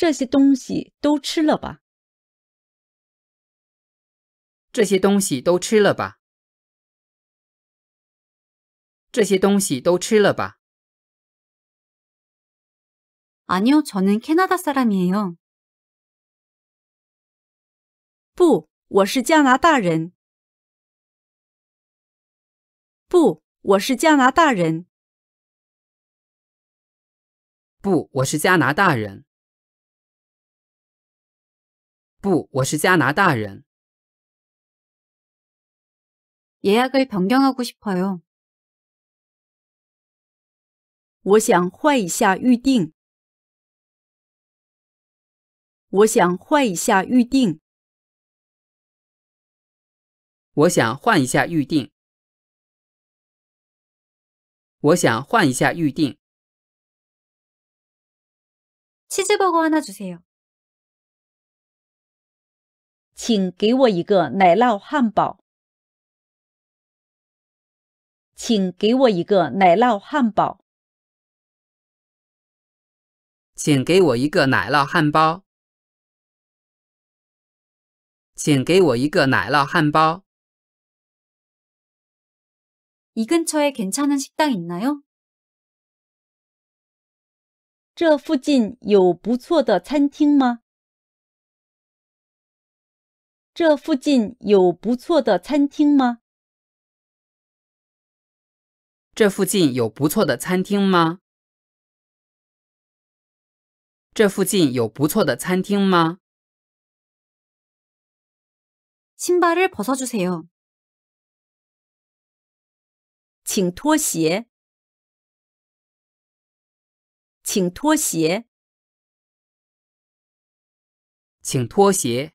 这些东西都吃了吧。这些东西都吃了吧。这些东西都吃了吧。아뇨저는캐나다사람이에요不，我是加拿大人。不，我是加拿大人。不，我是加拿大人。不，我是加拿大人。 예약을 변경하고 싶어요. 我想换一下预定。我想换一下预定。我想换一下预定。我想换一下预定。 치즈버거 하나 주세요. 请给我一个奶酪汉堡。请给我一个奶酪汉堡。请给我一个奶酪汉堡。请给我一个奶酪汉堡。이근처에괜찮은식당있나요这附近有不错的餐厅吗？这附近有不错的餐厅吗？这附近有不错的餐厅吗？这附近有不错的餐厅吗？请把鞋脱下，请脱鞋，请脱鞋，请脱鞋。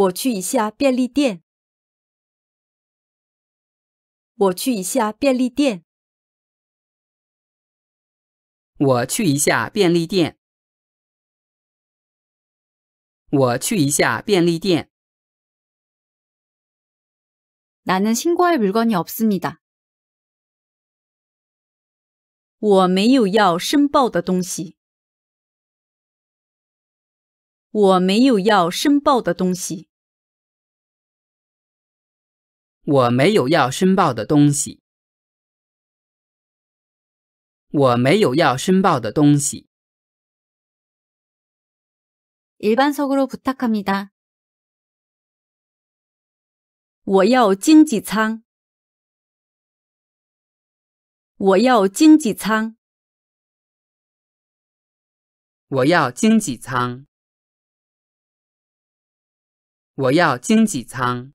我去一下便利店。我去一下便利店。我去一下便利店。我去一下便利店。나는신고할물건이없습니 다。 我没有要申报的东西。我没有要申报的东西。我没有要申报的东西。我没有要申报的东西。일반석으로부탁합니 다。 我要经济舱。我要经济舱。我要经济舱。我要经济舱。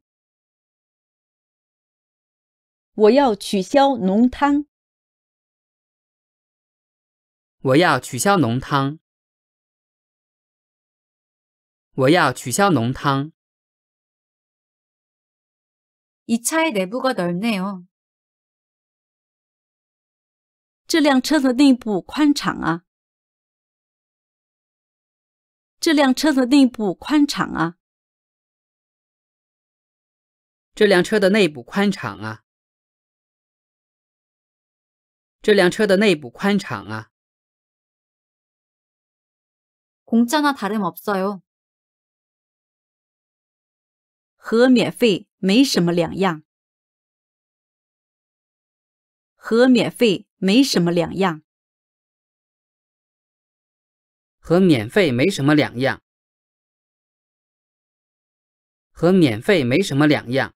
我要取消浓汤。我要取消浓汤。我要取消浓汤。이차의내부가넓네요这辆车的内部宽敞啊。这辆车的内部宽敞啊。这辆车的内部宽敞啊。这辆车的内部宽敞啊，공짜나다름없어 요， 和免费没什么两样，和免费没什么两样，和免费没什么两样，和免费没什么两样。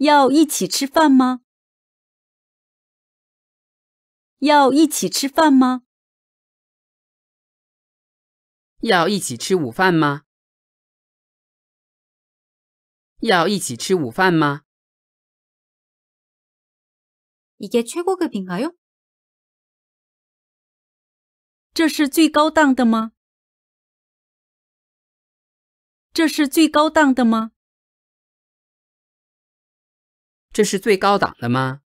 要一起吃饭吗？要一起吃饭吗？要一起吃午饭吗？要一起吃午饭吗？이게최고급인가 요？ 这是最高档的吗？这是最高档的吗？这是最高档的吗？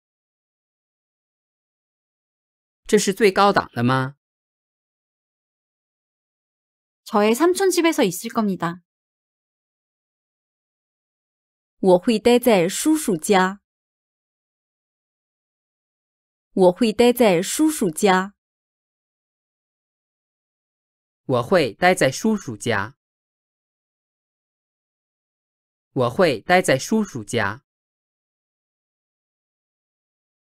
这是最高档的吗？저의삼촌집에서있을겁니 다。 我会待在叔叔家。我会待在叔叔家。我会待在叔叔家。我会待在叔叔家。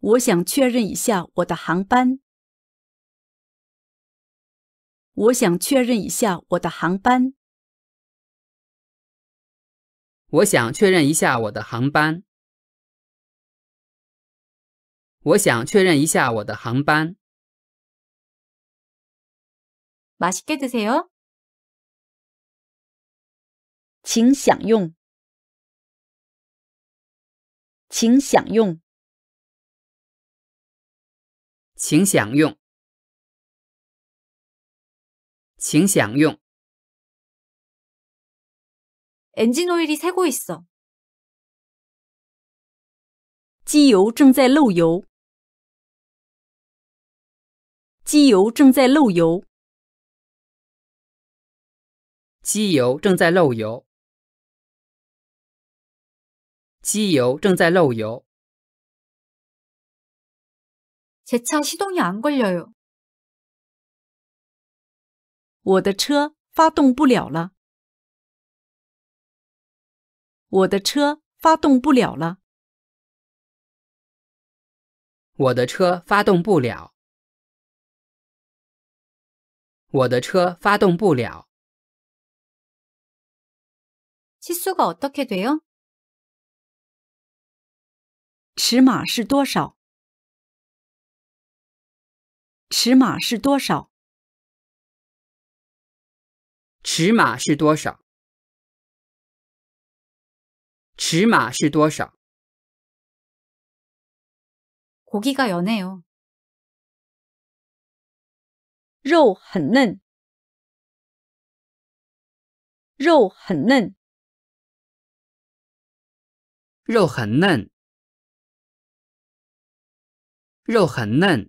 我想确认一下我的航班。我想确认一下我的航班。我想确认一下我的航班。我想确认一下我的航班。맛있게드세 요， 请享用，请享用。请享用，请享用。Engine oil is 油正在漏油，机油正在漏油，机油正在漏油，机油正在漏油。我的车发动不了了。我的车发动不了了。我的车发动不了。我的车发动不了。尺码是多少？尺码是多少？尺码是多少？尺码是多少？고기가연해요肉很嫩。肉很嫩。肉很嫩。肉很嫩。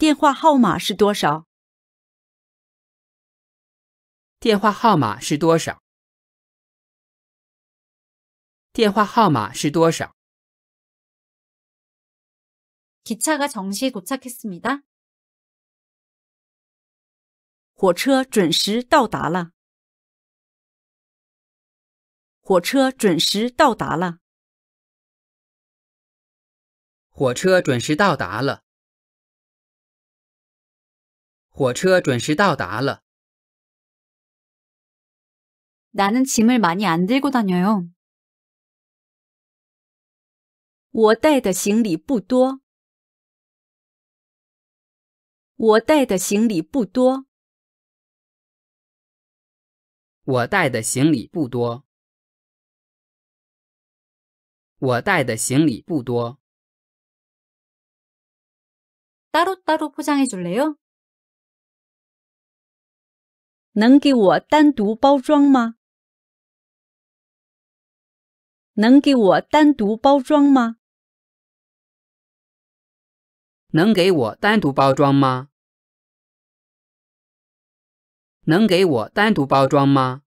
电话号码是多少？电话号码是多少？电话号码是多少？기차가정시도착했습니다火车准时到达了。火车准时到达了。火车准时到达了。火车准时到达了。나는짐을많이안들고다녀 요。 我带的行李不多。我带的行李不多。我带的行李不多。我带的行李不多。따로따로포장해줄래요能给我单独包装吗？能给我单独包装吗？能给我单独包装吗？能给我单独包装吗？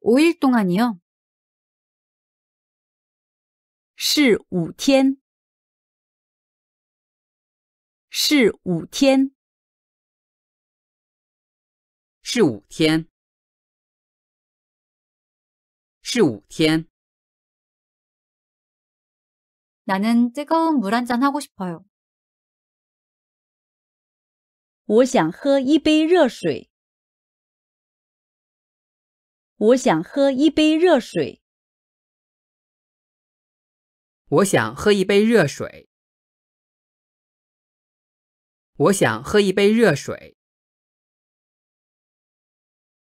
오일동안 요， 是五天，是五天。是五天，是五天。나는뜨거운물한잔하고싶어 요。 我想喝一杯热水。我想喝一杯热水。我想喝一杯热水。我想喝一杯热水。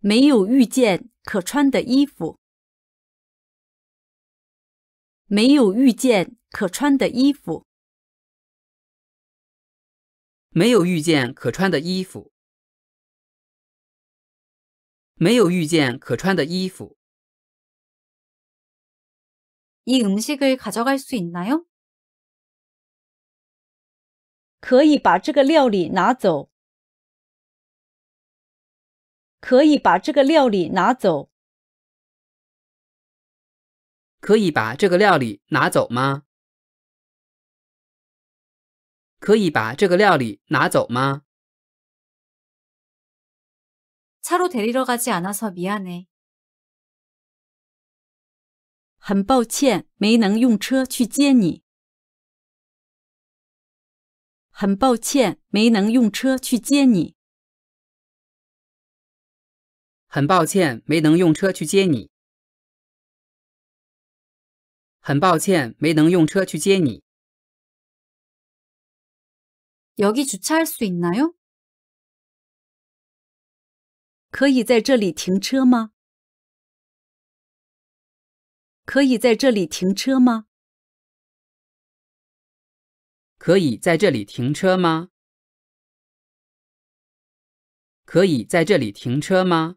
没有遇见可穿的衣服。没有遇见可穿的衣服。没有遇见可穿的衣服。没有遇见可穿的衣服。이음식을가져갈수있나 요？ 可以把这个料理拿走。可以把这个料理拿走。可以把这个料理拿走吗？可以把这个料理拿走吗？很抱歉没能用车去接你。很抱歉没能用车去接你。很抱歉没能用车去接你。很抱歉没能用车去接你。여기주차할수있나 요？ 可以在这里停车吗？可以在这里停车吗？可以在这里停车吗？可以在这里停车吗？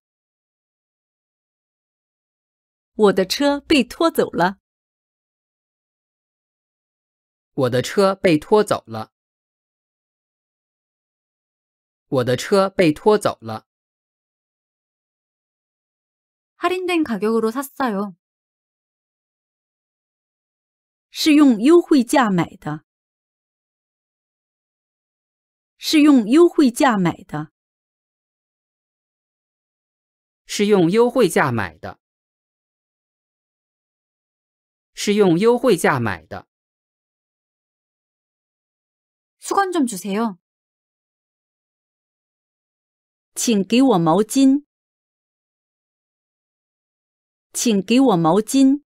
我的车被拖走了。我的车被拖走了。我的车被拖走了。할인된가격으로샀어 요。 是用优惠价买的。是用优惠价买的。是用优惠价买的。是用优惠价买的。浴巾，좀주세 요。 请给我毛巾。请给我毛巾。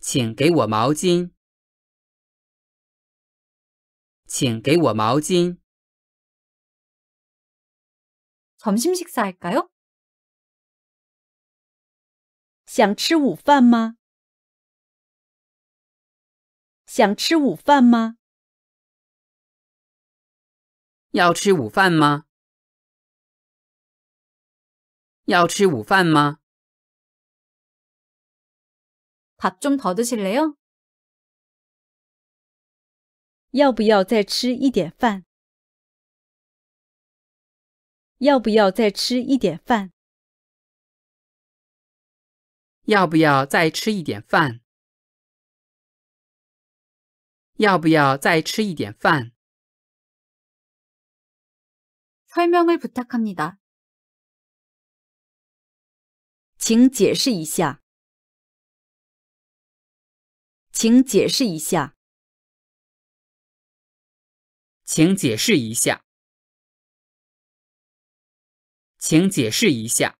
请给我毛巾。请给我毛巾。점심식사할까요想吃午饭吗？想吃午饭吗？要吃午饭吗？要吃午饭吗？밥좀더드실래 요？ 要不要再吃一点饭？要不要再吃一点饭？要不要再吃一点饭？要不要再吃一点饭？설명을부탁합니 다， 请解释一下。请解释一下。请解释一下。请解释一下。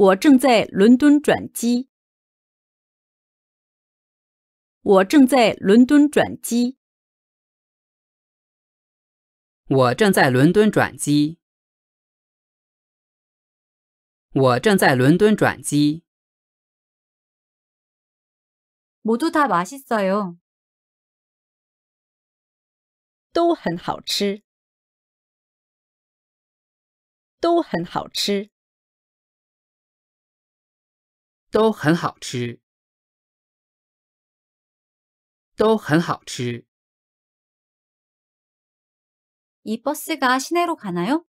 我正在伦敦转机。我正在伦敦转机。我正在伦敦转机。我正在伦敦转机。모두다맛있어요都很好吃。都很好吃。都很好吃，都很好吃。이버스가시내로가나 요？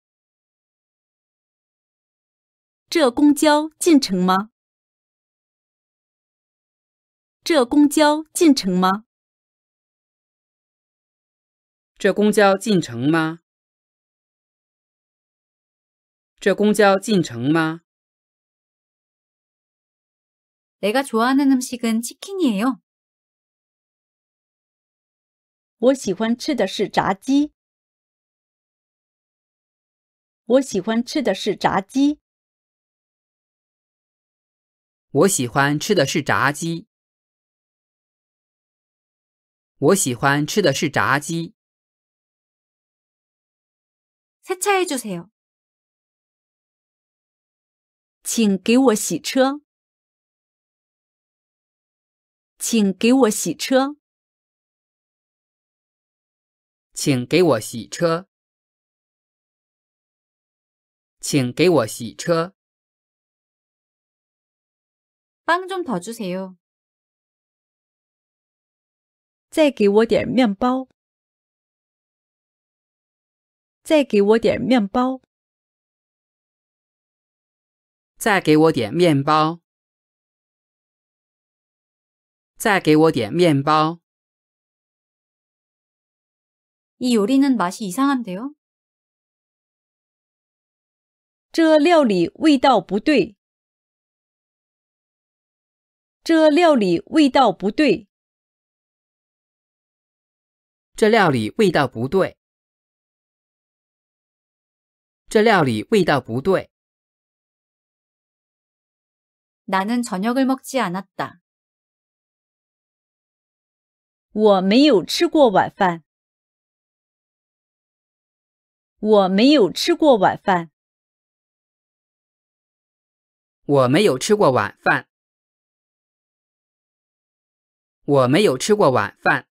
这公交进城吗？这公交进城吗？这公交进城吗？这公交进城吗？내가좋아하는음식은치킨이에 요。 我喜欢吃的是炸鸡。我喜欢吃的是炸鸡。我喜欢吃的是炸鸡。我喜欢吃的是炸鸡。세차해주세 요。 请给我洗车。请给我洗车，请给我洗车，请给我洗车。빵좀더주세 요。 再给我点面包，再给我点面包，再给我点面包。再给我点面包。이요리는맛이이상한데 요？ 这料理味道不对。这料理味道不对。这料理味道不对。这料理味道不对。나는저녁을먹지않았다我没有吃过晚饭。我没有吃过晚饭。我没有吃过晚饭。我没有吃过晚饭。